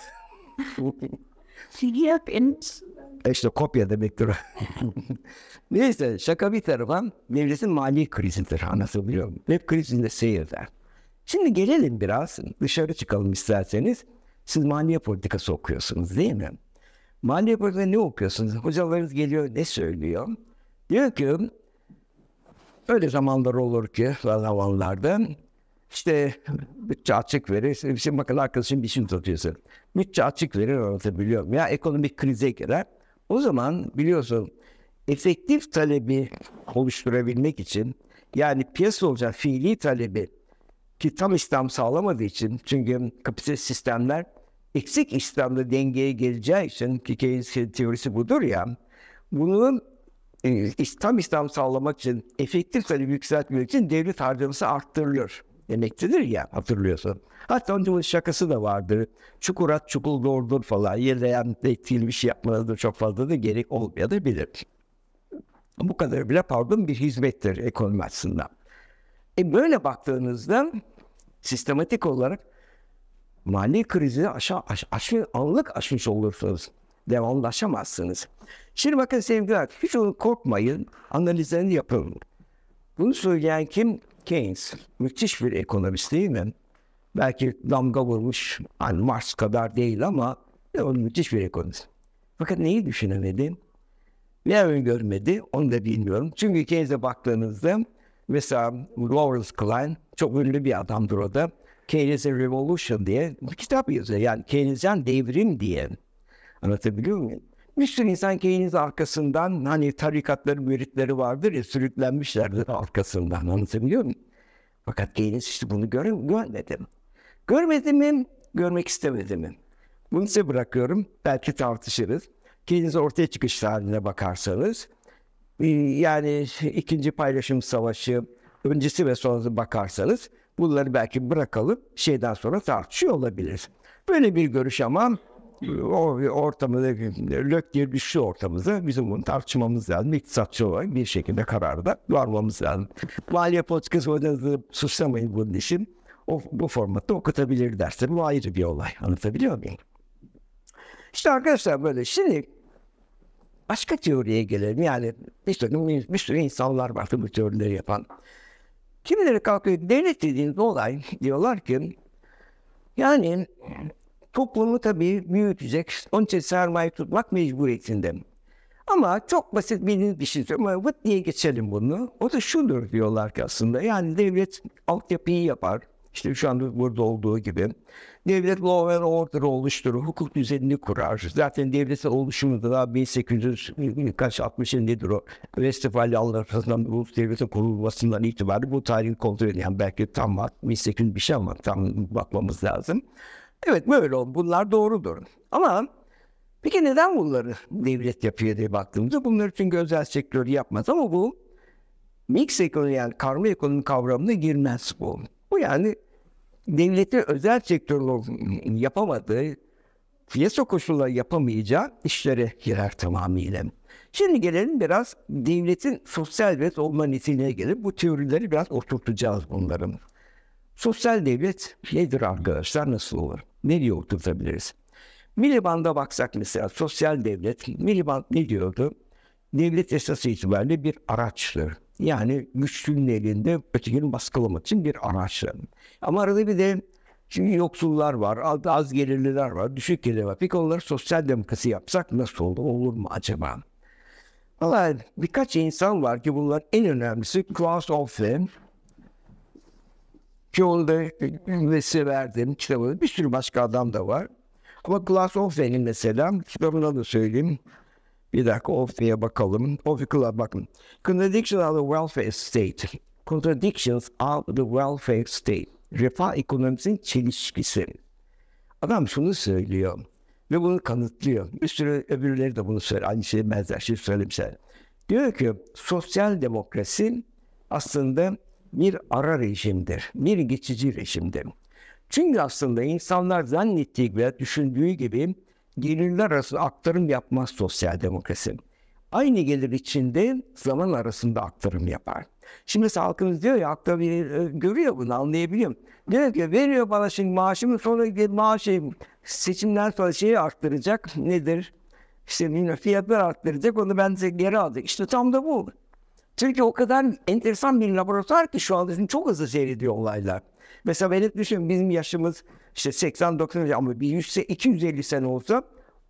E işte kopya demektir. Neyse şaka bir tarafa devletin mali krizidir anlatabiliyor muyum? Hep krizinde seyreder. Şimdi gelelim biraz dışarı çıkalım isterseniz. Siz maliye politikası okuyorsunuz değil mi? Maliye politikası ne okuyorsunuz? Hocalarınız geliyor ne söylüyor? Diyor ki öyle zamanlar olur ki zamanlarda işte bütçe açık verir. Şimdi bakın arkadaşım bir şey tutuyorsun. Bütçe açık verir anlatabiliyorum. Ya ekonomik krize girer. O zaman biliyorsun efektif talebi oluşturabilmek için yani piyasa olacak fiili talebi ki tam İslam sağlamadığı için çünkü kapitalist sistemler eksik İslam'da dengeye geleceği için ki Keynes teorisi budur ya bunun e, tam İslam sağlamak için efektif talebi yükseltmek için devlet harcaması arttırılır demektedir ya hatırlıyorsun. Hatta onun şakası da vardır. çukurat çukul çukur doğrudur falan. Yerleyen etkili bir şey yapmanız çok fazla da gerek olmayabilir. Bu kadar bile pardon bir hizmettir ekonomi açısından. E böyle baktığınızda sistematik olarak mali krizi aşağı, aş, aşın, anlık aşmış olursunuz. Devamlaşamazsınız. Şimdi bakın sevgili arkadaşlar, hiç korkmayın, analizlerini yapın. Bunu söyleyen kim? Keynes. Müthiş bir ekonomist değil mi? Belki damga vurmuş, yani Mars kadar değil ama ya, o müthiş bir ekonomist. Fakat neyi düşünemedi? Ne öngörmedi? Onu da bilmiyorum. Çünkü Keynes'e baktığınızda Mesela Lawrence Klein çok ünlü bir adamdır o da. Keynes'in Revolution diye bir kitap yazıyor. Yani Keynes'in devrim diye. Anlatabiliyor muyum? Bir sürü insan Keynes arkasından hani tarikatların müritleri vardır ya sürüklenmişlerdir arkasından anlatabiliyor muyum? Fakat Keynes işte bunu göre görmedim. Görmedim mi? Görmek istemedim mi? Bunu size bırakıyorum. Belki tartışırız. Keynes ortaya çıkış tarihine bakarsanız ee, yani ikinci paylaşım savaşı öncesi ve sonrası bakarsanız bunları belki bırakalım şeyden sonra tartışıyor olabilir. Böyle bir görüş ama e, o ortamı e, lök diye düştü şey ortamıza bizim bunu tartışmamız lazım. İktisatçı olarak bir şekilde kararda varmamız lazım. Maliye politikası hocanızı suçlamayın bunun için. O, bu formatta okutabilir derse bu ayrı bir olay. Anlatabiliyor muyum? İşte arkadaşlar böyle. Şimdi başka teoriye gelelim. Yani bir sürü, bir, sürü insanlar var bu teorileri yapan. Kimileri kalkıyor devlet dediğiniz olay diyorlar ki yani toplumu tabii büyütecek. Onun için sermaye tutmak mecburiyetinde. Ama çok basit bildiğiniz bir şey söylüyorum. Vıt diye geçelim bunu. O da şudur diyorlar ki aslında. Yani devlet altyapıyı yapar işte şu anda burada olduğu gibi devlet law and order oluşturur, hukuk düzenini kurar. Zaten devletin oluşumu da daha 1800 kaç 60 nedir o? Westfalyalılar tarafından ulus devletin kurulmasından itibaren bu tarihi kontrol eden yani belki tam 1800 bir şey ama tam bakmamız lazım. Evet böyle oldu. Bunlar doğrudur. Ama peki neden bunları devlet yapıyor diye baktığımızda bunlar için özel sektör yapmaz ama bu mix ekonomi yani karma ekonomi kavramına girmez bu. Bu yani devletin özel sektörün yapamadığı, piyasa koşulları yapamayacağı işlere girer tamamıyla. Şimdi gelelim biraz devletin sosyal devlet olma niteliğine gelip bu teorileri biraz oturtacağız bunların. Sosyal devlet nedir arkadaşlar, nasıl olur? Nereye oturtabiliriz? Miliband'a baksak mesela sosyal devlet, Miliband ne diyordu? Devlet esası itibariyle bir araçtır yani güçlünün elinde ötekini baskılamak için bir araçların. Ama arada bir de şimdi yoksullar var, az gelirliler var, düşük gelirli var. Peki onları sosyal demokrasi yapsak nasıl olur, olur mu acaba? Valla birkaç insan var ki bunlar en önemlisi Klaus Olfe. Ki onu da üniversite verdim, kitabı. Bir sürü başka adam da var. Ama Klaus Olfe'nin mesela kitabına da söyleyeyim. Bir dakika Offi'ye bakalım. Offi Club bakın. Contradictions are the welfare state. Contradictions are the welfare state. Refah ekonomisinin çelişkisi. Adam şunu söylüyor ve bunu kanıtlıyor. Bir sürü öbürleri de bunu söylüyor, Aynı şey benzer şey söyleyeyim sana. Diyor ki sosyal demokrasi aslında bir ara rejimdir. Bir geçici rejimdir. Çünkü aslında insanlar zannettiği ve düşündüğü gibi gelirler arası aktarım yapmaz sosyal demokrasi. Aynı gelir içinde zaman arasında aktarım yapar. Şimdi mesela halkımız diyor ya aktarım e, görüyor bunu anlayabiliyor. Diyor ki veriyor bana şimdi maaşımı sonra maaşı seçimden sonra şeyi arttıracak nedir? İşte yine fiyatlar arttıracak onu ben size geri alacak. İşte tam da bu. Türkiye o kadar enteresan bir laboratuvar ki şu anda çok hızlı seyrediyor olaylar. Mesela ben hep düşünüyorum bizim yaşımız işte 80-90 ama bir 100, 250 sene olsa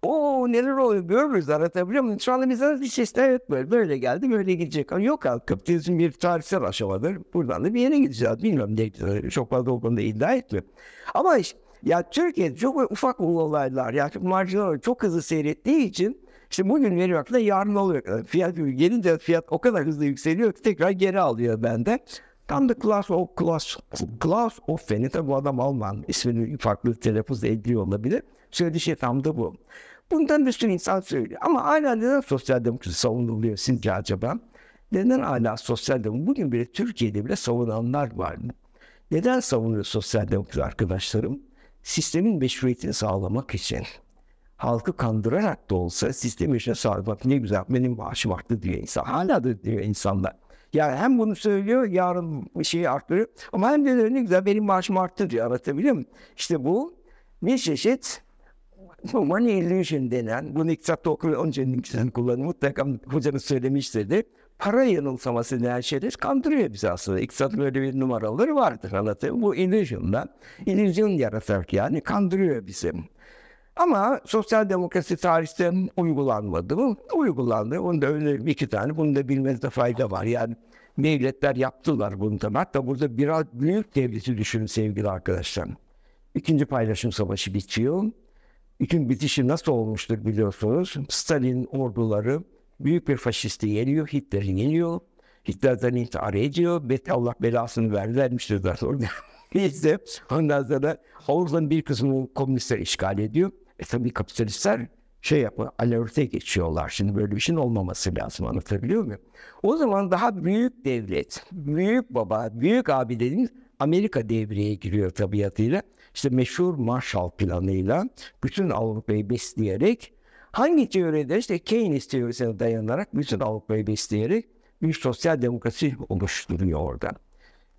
o neler oluyor görürüz anlatabiliyor muyum? Şu anda bizden bir sesler evet böyle, böyle geldi böyle gidecek. Ama yok abi kapitalizm bir tarihsel aşamadır. Buradan da bir yere gideceğiz. Bilmiyorum ne çok fazla o iddia etmiyor. Ama işte, ya Türkiye'de çok ufak olaylar ya çok marjinal çok hızlı seyrettiği için işte bugün veriyor aslında yarın oluyor. Fiyat yeni de fiyat o kadar hızlı yükseliyor ki tekrar geri alıyor bende. Tam da Klaus of, Klaus, Klaus Offen'i tabi bu adam Alman ismini farklı telaffuz ediyor olabilir. Söylediği şey tam da bu. Bundan bir sürü insan söylüyor. Ama hala neden sosyal demokrasi savunuluyor sizce acaba? Neden hala sosyal demokrasi? Bugün bile Türkiye'de bile savunanlar var mı? Neden savunuyor sosyal demokrasi arkadaşlarım? Sistemin meşruiyetini sağlamak için. Halkı kandırarak da olsa sistemi işe sağlamak ne güzel benim maaşım arttı diyor insan. Hala da diyor insanlar. Yani hem bunu söylüyor, yarın şeyi arttırıyor. Ama hem de diyor ne güzel benim maaşım arttı diyor. Anlatabiliyor muyum? İşte bu bir çeşit money illusion denen, bunu iktisatta okuyor, onca için sen kullanın. Mutlaka hocanız söylemiştir de. Para yanılsaması denen şeyler kandırıyor bizi aslında. İktisat böyle bir numaraları vardır anlatayım. Bu illusion'dan, illusion yaratarak yani kandırıyor bizi. Ama sosyal demokrasi tarihte uygulanmadı mı? Uygulandı. Onu da öyle iki tane. Bunu da bilmenizde fayda var. Yani devletler yaptılar bunu tabii. Hatta burada biraz büyük devleti düşünün sevgili arkadaşlar. İkinci paylaşım savaşı bitiyor. İkin bitişi nasıl olmuştur biliyorsunuz. Stalin orduları büyük bir faşisti yeniyor, Hitler'i yeniyor. Hitler'den intihar ediyor. Bet Allah belasını verdi, vermiştir daha sonra. Neyse ondan sonra Avrupa'nın bir kısmını komünistler işgal ediyor. E tabii kapitalistler şey yapma, alerte geçiyorlar. Şimdi böyle bir şeyin olmaması lazım anlatabiliyor muyum? O zaman daha büyük devlet, büyük baba, büyük abi dediğimiz Amerika devreye giriyor tabiatıyla. İşte meşhur Marshall planıyla bütün Avrupa'yı besleyerek hangi teoride işte Keynes teorisine dayanarak bütün Avrupa'yı besleyerek bir sosyal demokrasi oluşturuyor orada.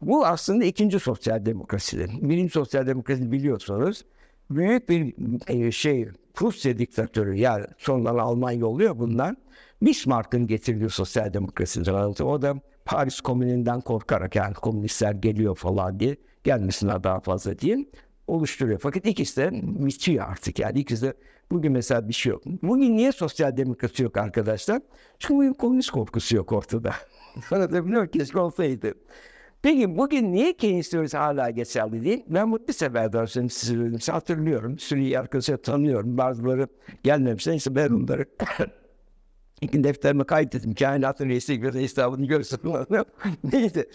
Bu aslında ikinci sosyal demokrasidir. Birinci sosyal demokrasi biliyorsunuz büyük bir e, şey Prusya diktatörü yani sonradan Almanya oluyor bunlar. Bismarck'ın getirdiği sosyal demokrasi o da Paris Komününden korkarak yani komünistler geliyor falan diye gelmesine daha fazla diye oluşturuyor. Fakat ikisi de bitiyor artık yani ikisi de bugün mesela bir şey yok. Bugün niye sosyal demokrasi yok arkadaşlar? Çünkü bugün komünist korkusu yok ortada. Anlatabiliyor muyum? Keşke olsaydı. Peki bugün niye Keynes teorisi hala geçerli değil? Ben bunu bir seferden sonra size hatırlıyorum. Sürüyü arkadaşlar tanıyorum. Bazıları gelmemiş. Neyse ben onları defterime kaydettim. Kainatın reisi bir hesabını görsün. Neyse.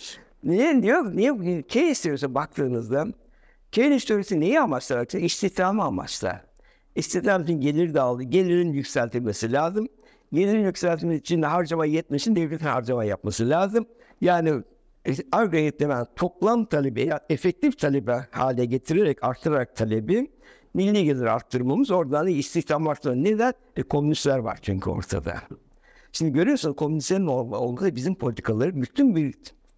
Niye diyor? Niye Keynes teorisi baktığınızda Keynes teorisi neyi amaçlar? İstihdamı amaçlar. İstihdam için gelir dağılı, gelirin yükseltilmesi lazım. Gelirin yükseltilmesi için harcama yetmesin devletin harcama yapması lazım. Yani e, argayet denen toplam talebi, yani efektif talebe hale getirerek, artırarak talebi milli gelir arttırmamız oradan istihdam arttırmamız. Neden? E, komünistler var çünkü ortada. Şimdi görüyorsunuz komünistlerin olmadığı bizim politikaları bütün bir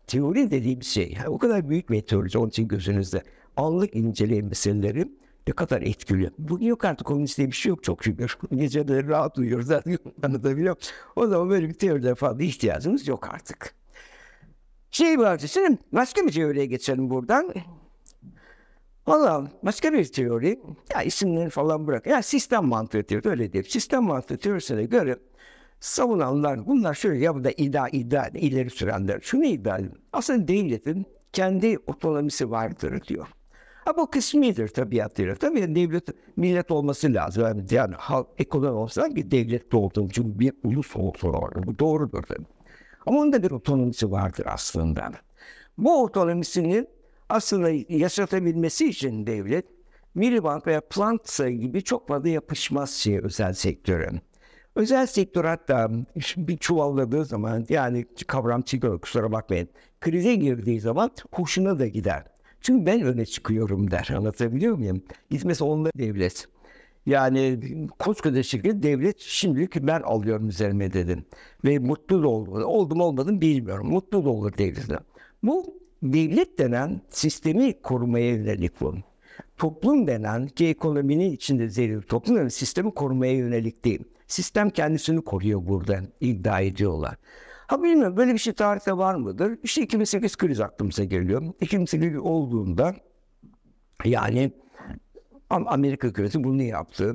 teori dediğimiz şey. O kadar büyük bir teori onun için gözünüzde. Anlık inceleyen meseleleri ne kadar etkili. Bugün yok artık komünist diye bir şey yok çok şükür. Geceleri rahat uyuyoruz. Anlatabiliyor muyum? O zaman böyle bir teoride falan ihtiyacımız yok artık. Şey bahsedelim, başka bir teoriye geçelim buradan. Valla başka bir teori, ya isimleri falan bırak. Ya sistem mantığı teorisi öyle diyor. Sistem mantığı teorisine göre savunanlar, bunlar şöyle ya bu da iddia, iddia ileri sürenler. Şunu iddia edin. Aslında devletin kendi otonomisi vardır diyor. Ama bu kısmidir tabiatıyla. Tabii devlet, millet olması lazım. Yani, yani halk ekonomi olsa ki devlet de için bir ulus olsun orada. Bu doğrudur tabii. Onun da bir otonomisi vardır aslında. Bu otonomisinin aslında yaşatabilmesi için devlet Miliband veya Plantsa gibi çok fazla yapışmaz şey özel sektörün. Özel sektör hatta bir çuvalladığı zaman yani kavram çıkıyor kusura bakmayın. Krize girdiği zaman hoşuna da gider. Çünkü ben öne çıkıyorum der. Anlatabiliyor muyum? Gitmesi onunla devlet. Yani koskoca şirket devlet şimdilik ben alıyorum üzerime dedim. Ve mutlu da oldu. Oldum olmadım bilmiyorum. Mutlu da olur devletle. Bu devlet denen sistemi korumaya yönelik bu. Toplum denen ki ekonominin içinde zeril toplum denen sistemi korumaya yönelik değil. Sistem kendisini koruyor buradan iddia ediyorlar. Ha bilmiyorum böyle bir şey tarihte var mıdır? İşte 2008 kriz aklımıza geliyor. 2008 olduğunda yani Amerika hükümeti bunu yaptı.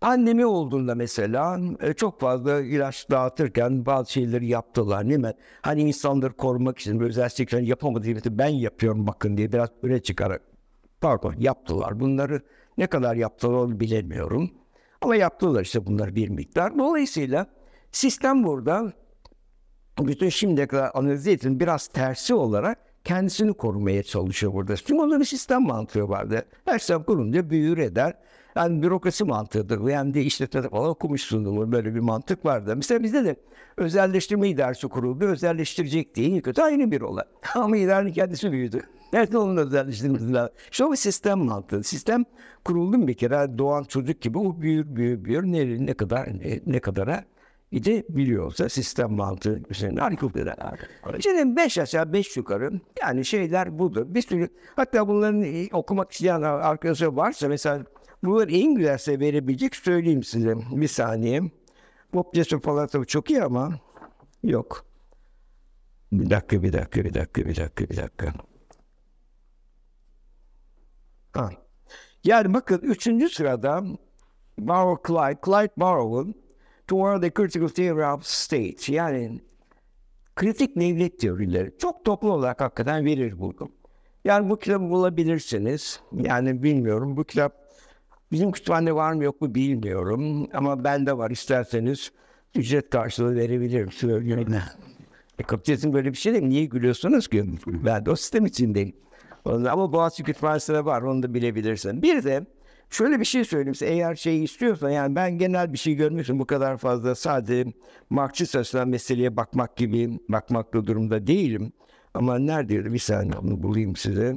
Annemi olduğunda mesela e, çok fazla ilaç dağıtırken bazı şeyleri yaptılar değil mi? Hani insanları korumak için özel sektörün hani yapamadığı hizmeti ben yapıyorum bakın diye biraz öne çıkarak pardon yaptılar. Bunları ne kadar yaptılar onu bilemiyorum. Ama yaptılar işte bunlar bir miktar. Dolayısıyla sistem burada bütün şimdiye kadar analiz edilen biraz tersi olarak kendisini korumaya çalışıyor burada. Çünkü onda sistem mantığı vardı. Her sistem kurunca büyür eder. Yani bürokrasi mantığıdır. Yani de işletmede falan okumuşsundur. Böyle bir mantık vardı. Mesela bizde de özelleştirme idaresi kuruldu. Özelleştirecek diye iyi kötü aynı bir olay. Ama idarenin kendisi büyüdü. Nerede onun özelleştirmesi lazım? İşte o bir sistem mantığı. Sistem kuruldu bir kere doğan çocuk gibi o büyür büyür büyür. Ne, ne kadar ne, ne kadara bir biliyorsa sistem mantığı üzerine hareket eder. Şimdi beş aşağı beş yukarı yani şeyler budur. Bir sürü hatta bunların e, okumak isteyen arkadaşlar varsa mesela bunları en güzelse verebilecek söyleyeyim size bir saniye. Bob Jesse Palatov çok iyi ama yok. Bir dakika, bir dakika, bir dakika, bir dakika, bir dakika. Ha. Yani bakın üçüncü sırada Barrow Clyde, Clyde Barrow'un toward the critical theory of state yani kritik devlet teorileri çok toplu olarak hakikaten verir buldum. Yani bu kitabı bulabilirsiniz. Yani bilmiyorum bu kitap bizim kütüphanede var mı yok mu bilmiyorum ama bende var isterseniz ücret karşılığı verebilirim. Söylüyorum. E, kapitalizm böyle bir şey değil mi? Niye gülüyorsunuz ki? ben de o sistem içindeyim. Ama Boğaziçi Kütüphanesi'ne var onu da bilebilirsin. Bir de Şöyle bir şey söyleyeyim size eğer şey istiyorsan yani ben genel bir şey görmüşüm bu kadar fazla sadece markçı açısından meseleye bakmak gibi bakmakla durumda değilim. Ama neredeydi bir saniye onu bulayım size.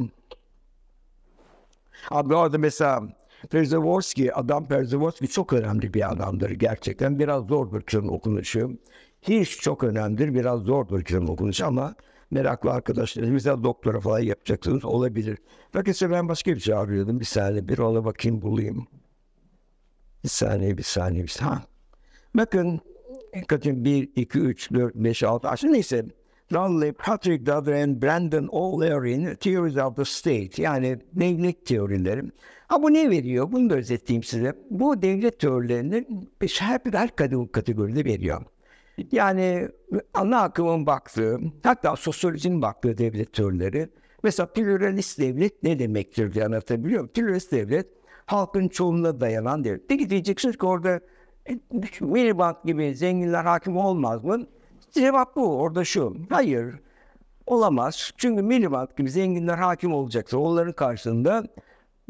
Abi orada mesela Perzevorski, adam Perzevorski çok önemli bir adamdır gerçekten. Biraz zordur kitabın okunuşu. Hiç çok önemlidir, biraz zordur kitabın okunuşu ama meraklı arkadaşlarınız mesela doktora falan yapacaksınız olabilir. Fakat ben başka bir şey arıyordum. Bir saniye bir ona bakayım bulayım. Bir saniye bir saniye bir saniye. Ha. Bakın kaçın 1, 2, 3, 4, 5, 6 aşağı neyse. Raleigh, Patrick Dudley and Brandon O'Leary'in Theories of the State yani devlet teorileri. Ha bu ne veriyor? Bunu da özetleyeyim size. Bu devlet teorilerinin her, her kategoride veriyor. Yani ana akımın baktığı, hatta sosyolojinin baktığı devlet türleri. Mesela pluralist devlet ne demektir diye anlatabiliyor muyum? Pluralist devlet halkın çoğunluğuna dayanan devlet. Peki diyeceksiniz ki orada e, Minibank gibi zenginler hakim olmaz mı? Cevap bu. Orada şu. Hayır. Olamaz. Çünkü Minibank gibi zenginler hakim olacaksa onların karşısında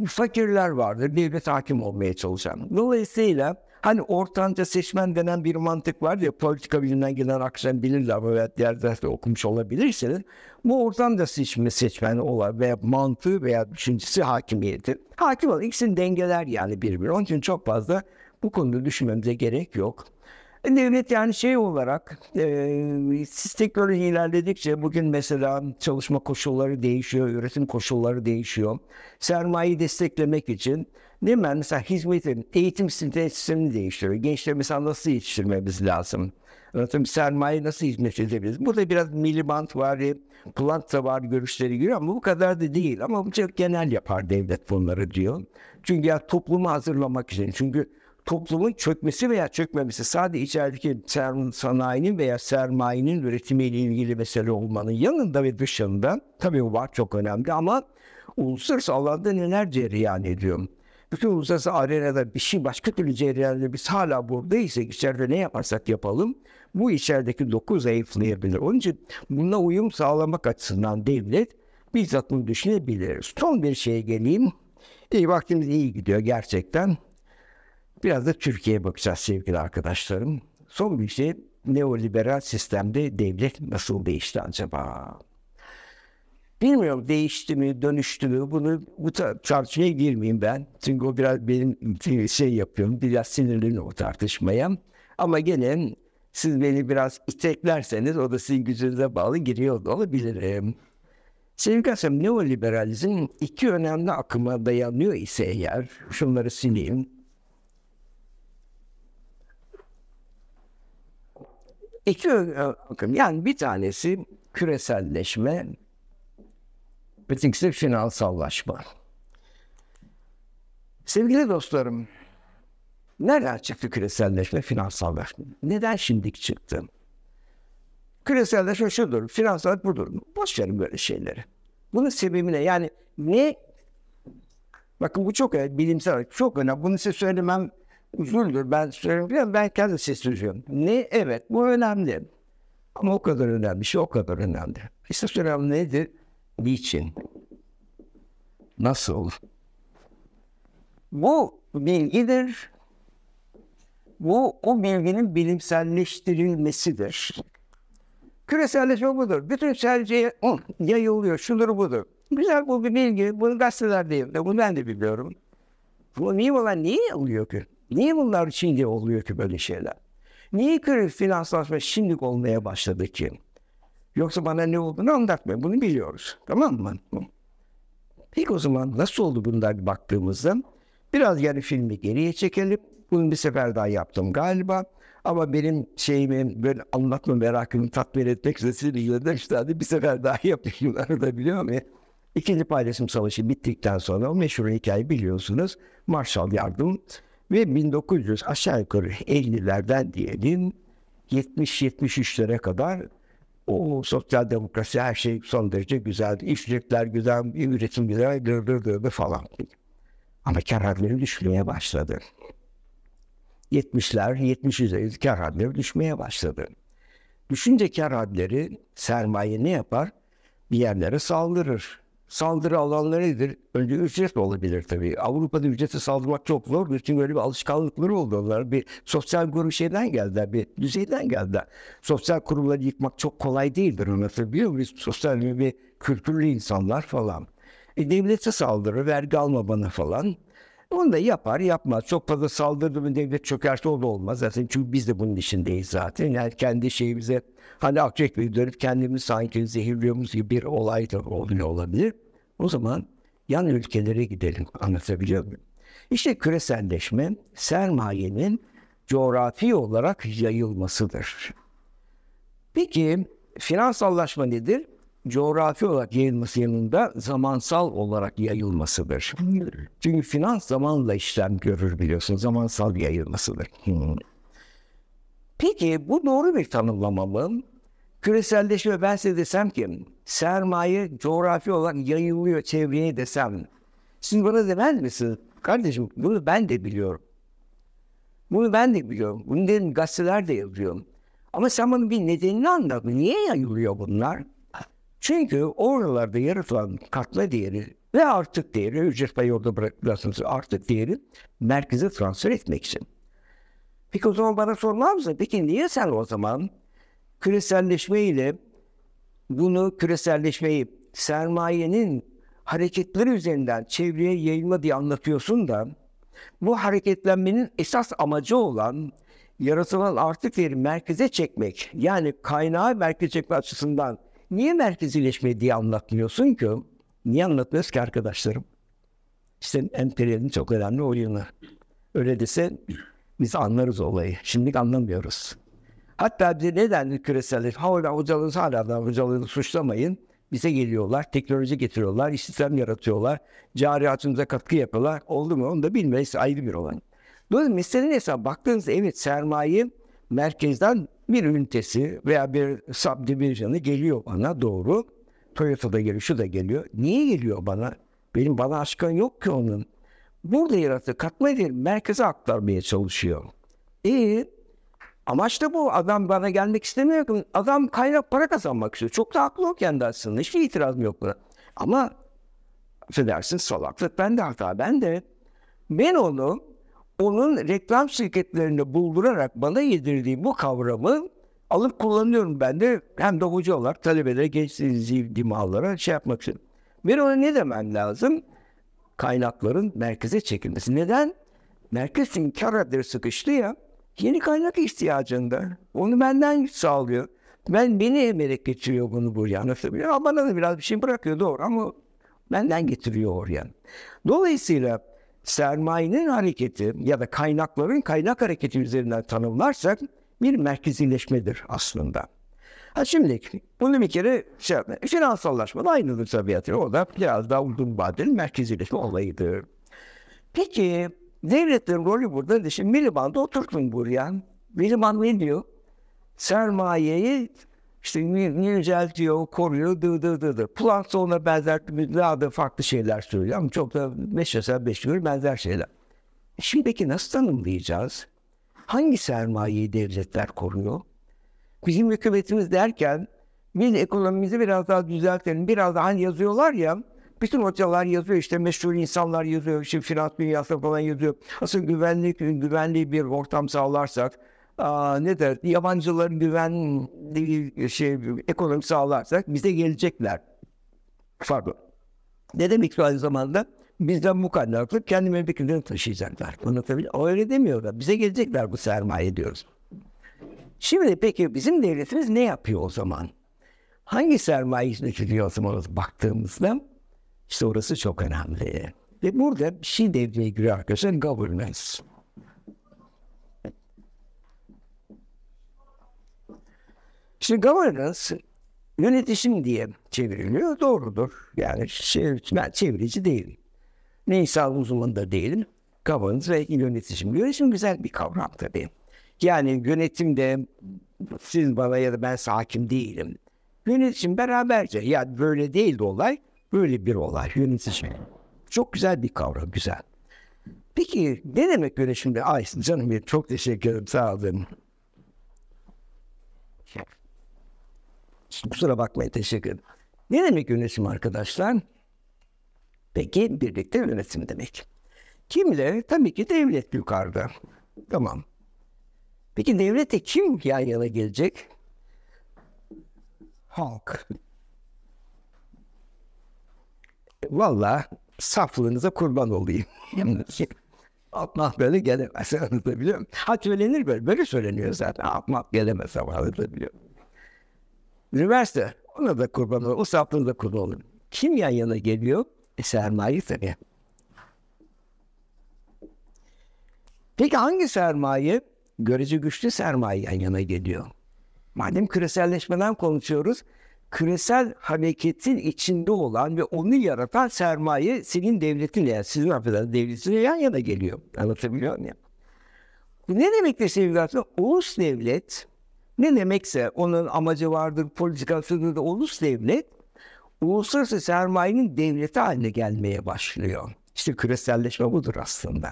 fakirler vardır. Devlet hakim olmaya çalışan. Dolayısıyla Hani ortanca seçmen denen bir mantık var ya politika biliminden gelen akşam bilirler ama veya diğer derste okumuş olabilirsiniz. Bu ortanca seçme seçmen olan veya mantığı veya düşüncesi hakimiyeti. Hakim olan ikisini dengeler yani birbirine. Onun için çok fazla bu konuda düşünmemize gerek yok. E, devlet yani şey olarak e, teknoloji ilerledikçe bugün mesela çalışma koşulları değişiyor, üretim koşulları değişiyor. Sermayeyi desteklemek için Değil mi? Mesela hizmetin, eğitim sistemini değiştiriyor. Gençleri mesela nasıl yetiştirmemiz lazım? Anlatım sermaye nasıl hizmet edebiliriz? Burada biraz milibant var, plant da var görüşleri giriyor ama bu kadar da değil. Ama bu çok genel yapar devlet bunları diyor. Çünkü ya toplumu hazırlamak için. Çünkü toplumun çökmesi veya çökmemesi sadece içerideki sanayinin veya sermayenin üretimiyle ilgili mesele olmanın yanında ve dışında tabii var çok önemli ama uluslararası alanda neler cereyan ediyor bütün uluslararası arenada bir şey başka türlü cereyanlı biz hala buradaysak içeride ne yaparsak yapalım bu içerideki doku zayıflayabilir. Onun için buna uyum sağlamak açısından devlet bizzat bunu düşünebiliriz. Son bir şeye geleyim. İyi vaktimiz iyi gidiyor gerçekten. Biraz da Türkiye'ye bakacağız sevgili arkadaşlarım. Son bir şey neoliberal sistemde devlet nasıl değişti acaba? Bilmiyorum değişti mi, dönüştü mü? Bunu bu tartışmaya girmeyeyim ben. Çünkü o biraz benim şey yapıyorum. Biraz sinirliyim o tartışmaya. Ama gene siz beni biraz iteklerseniz o da sizin gücünüze bağlı giriyor da olabilirim. Sevgili Kasım, neoliberalizm iki önemli akıma dayanıyor ise eğer, şunları sileyim. İki akım, yani bir tanesi küreselleşme, bitkisi finansallaşma. Sevgili dostlarım, nereden çıktı küreselleşme, finansallaşma? Neden şimdilik çıktı? Küreselleşme şudur, finansal budur. Boş verin böyle şeyleri. Bunun sebebi ne? Yani ne? Bakın bu çok bilimsel çok önemli. Bunu size söylemem üzüldür. Ben söylüyorum, ben kendi ses duyuyorum. Ne? Evet, bu önemli. Ama o kadar önemli, şey o kadar önemli. İşte önemli nedir? niçin, nasıl? Bu bilgidir. Bu o bilginin bilimselleştirilmesidir. Küreselleşme budur. Bütün sergiye yayılıyor. Şudur budur. Güzel bu bir bilgi. Bunu gazetelerdeyim de bunu ben de biliyorum. Bu niye olan niye oluyor ki? Niye bunlar Çin'de oluyor ki böyle şeyler? Niye küre finanslaşma şimdi olmaya başladı ki? Yoksa bana ne olduğunu anlatma. Bunu biliyoruz. Tamam mı? Peki o zaman nasıl oldu bunlar bir baktığımızda? Biraz yani filmi geriye çekelim. Bunu bir sefer daha yaptım galiba. Ama benim şeyimi böyle anlatma merakını tatmin etmek üzere sizin işte hadi bir sefer daha yapayım arada biliyor muyum? İkinci paylaşım savaşı bittikten sonra o meşhur hikaye biliyorsunuz. Marshall Yardım ve 1900 aşağı yukarı 50'lerden diyelim 70-73'lere kadar o sosyal demokrasi her şey son derece güzeldi. İşçilikler güzel, üretim güzel, gırdır dövbe falan. Ama kar hacmleri düşmeye başladı. 70'ler, 70 üzeri kar düşmeye başladı. Düşünce kar hacmleri sermaye ne yapar? Bir yerlere saldırır saldırı alanları nedir? Önce ücret olabilir tabii. Avrupa'da ücrete saldırmak çok zor. Bütün böyle bir alışkanlıkları oldu onlar. Bir sosyal kurum şeyden geldi, bir düzeyden geldi. Sosyal kurumları yıkmak çok kolay değildir anlatabiliyor muyum? Biz sosyal bir kültürlü insanlar falan. E, devlete saldırı, vergi alma bana falan. Onu da yapar yapmaz. Çok fazla saldırdı mı devlet çökerse o da olmaz. Zaten çünkü biz de bunun içindeyiz zaten. Yani kendi şeyimize hani akçek bir dönüp kendimizi sanki zehirliyoruz gibi bir olay da oluyor olabilir. O zaman yan ülkelere gidelim anlatabiliyor muyum? İşte küreselleşme sermayenin coğrafi olarak yayılmasıdır. Peki finansallaşma nedir? Coğrafi olarak yayılması yanında zamansal olarak yayılmasıdır. Çünkü finans zamanla işlem görür biliyorsun. Zamansal yayılmasıdır. Hmm. Peki bu doğru bir tanımlama mı? Küreselleşme ben size desem ki sermaye coğrafi olarak yayılıyor çevreye desem. Siz bana demez misiniz? Kardeşim bunu ben de biliyorum. Bunu ben de biliyorum. Bunu dedim gazeteler de yazıyor. Ama sen bunun bir nedenini anlat. Niye yayılıyor bunlar? Çünkü oralarda yaratılan katla değeri ve artık değeri, ücret payı orada bırakırsınız artık değeri merkeze transfer etmek için. Peki o zaman bana sormaz mısın? Peki niye sen o zaman küreselleşme ile bunu küreselleşmeyi sermayenin hareketleri üzerinden çevreye yayılma diye anlatıyorsun da bu hareketlenmenin esas amacı olan yaratılan artık merkeze çekmek yani kaynağı merkeze çekme açısından niye merkezileşme diye anlatmıyorsun ki? Niye anlatmıyoruz ki arkadaşlarım? İşte emperyalin çok önemli oyunu. Öyle dese biz anlarız olayı. Şimdilik anlamıyoruz. Hatta bize ne dendi küreselleşme? Hala hocalığınızı hala da hocalığını suçlamayın. Bize geliyorlar, teknoloji getiriyorlar, sistem yaratıyorlar, cari açımıza katkı yapıyorlar. Oldu mu onu da bilmeyiz ayrı bir olan. Dolayısıyla meselenin hesabı baktığınızda evet sermaye merkezden bir ünitesi veya bir subdivision'ı geliyor bana doğru. Toyota da geliyor, şu da geliyor. Niye geliyor bana? Benim bana aşkım yok ki onun. Burada yarattığı katma değer merkeze aktarmaya çalışıyor. E Amaç da bu. Adam bana gelmek istemiyor. Adam kaynak para kazanmak istiyor. Çok da haklı o kendi aslında. Hiçbir itirazım yok buna. Ama affedersin salaklık ben de hata ben de. Ben onu onun reklam şirketlerini buldurarak bana yedirdiği bu kavramı alıp kullanıyorum ben de hem de hoca olarak talebelere, genç dimağlara şey yapmak için. Ben ona ne demem lazım? Kaynakların merkeze çekilmesi. Neden? Merkez çünkü kar sıkıştı ya. Yeni kaynak ihtiyacında. Onu benden sağlıyor. Ben beni emerek getiriyor bunu buraya anlatabiliyor. Ama bana da biraz bir şey bırakıyor doğru ama benden getiriyor oraya. Dolayısıyla sermayenin hareketi ya da kaynakların kaynak hareketi üzerinden tanımlarsak bir merkezileşmedir aslında. Ha şimdi bunu bir kere şey yapma. Finansallaşma da aynıdır tabiatı. O da biraz daha uzun vadeli merkezileşme olayıdır. Peki Devletin rolü burada. Şimdi Miliban'da oturtun buraya. Miliban ne diyor? Sermayeyi işte yüceltiyor, koruyor, dı dı dı dı. Planson'a benzer daha da farklı şeyler söylüyor ama çok da beş beş yıl benzer şeyler. E şimdi peki nasıl tanımlayacağız? Hangi sermayeyi devletler koruyor? Bizim hükümetimiz derken biz ekonomimizi biraz daha düzeltelim. Biraz daha hani yazıyorlar ya bütün hocalar yazıyor işte meşhur insanlar yazıyor. işte finans dünyası falan yazıyor. Aslında güvenlik, güvenli bir ortam sağlarsak ne der? Yabancıların güvenli şey ekonomi sağlarsak bize gelecekler. Pardon. Ne demek aynı zamanda? Bizden bu kaynaklı kendi memleketlerini taşıyacaklar. Bunu tabii öyle demiyorlar. Bize gelecekler bu sermaye diyoruz. Şimdi peki bizim devletimiz ne yapıyor o zaman? Hangi sermaye hizmet ediyor o zaman baktığımızda? İşte orası çok önemli. Ve burada bir şey devreye giriyor arkadaşlar, governance. Şimdi governance yönetişim diye çevriliyor. Doğrudur. Yani şey, ben çevirici değilim. insan uzmanı da değilim. Governance ve yönetişim. Yönetişim güzel bir kavram tabii. Yani yönetimde siz bana ya da ben sakin değilim. Yönetişim beraberce. Ya yani böyle değil de olay. Böyle bir olay yönetici. Çok güzel bir kavram, güzel. Peki ne demek yönetimde? Ay canım benim çok teşekkür ederim, sağ olun. Kusura bakmayın, teşekkür ederim. Ne demek yönetim arkadaşlar? Peki birlikte yönetim demek. Kimle? Tabii ki devlet yukarıda. Tamam. Peki devlete kim yan yana gelecek? Halk. Valla saflığınıza kurban olayım. Atmak böyle gelemez anlatabiliyor muyum? Ha söylenir böyle. Böyle söyleniyor zaten. Atmak gelemez ama anlatabiliyor Üniversite. Ona da kurban olayım. O saflığına da kurban olayım. Kim yan yana geliyor? E, sermaye tabii. Peki hangi sermaye? Görece güçlü sermaye yan yana geliyor. Madem küreselleşmeden konuşuyoruz, küresel hareketin içinde olan ve onu yaratan sermaye senin devletinle, yani sizin affedersiniz devletinle yan yana geliyor. Anlatabiliyor muyum? Bu ne demektir sevgili arkadaşlar? Ulus devlet ne demekse onun amacı vardır, politikasıdır da ulus devlet uluslararası sermayenin devleti haline gelmeye başlıyor. İşte küreselleşme budur aslında.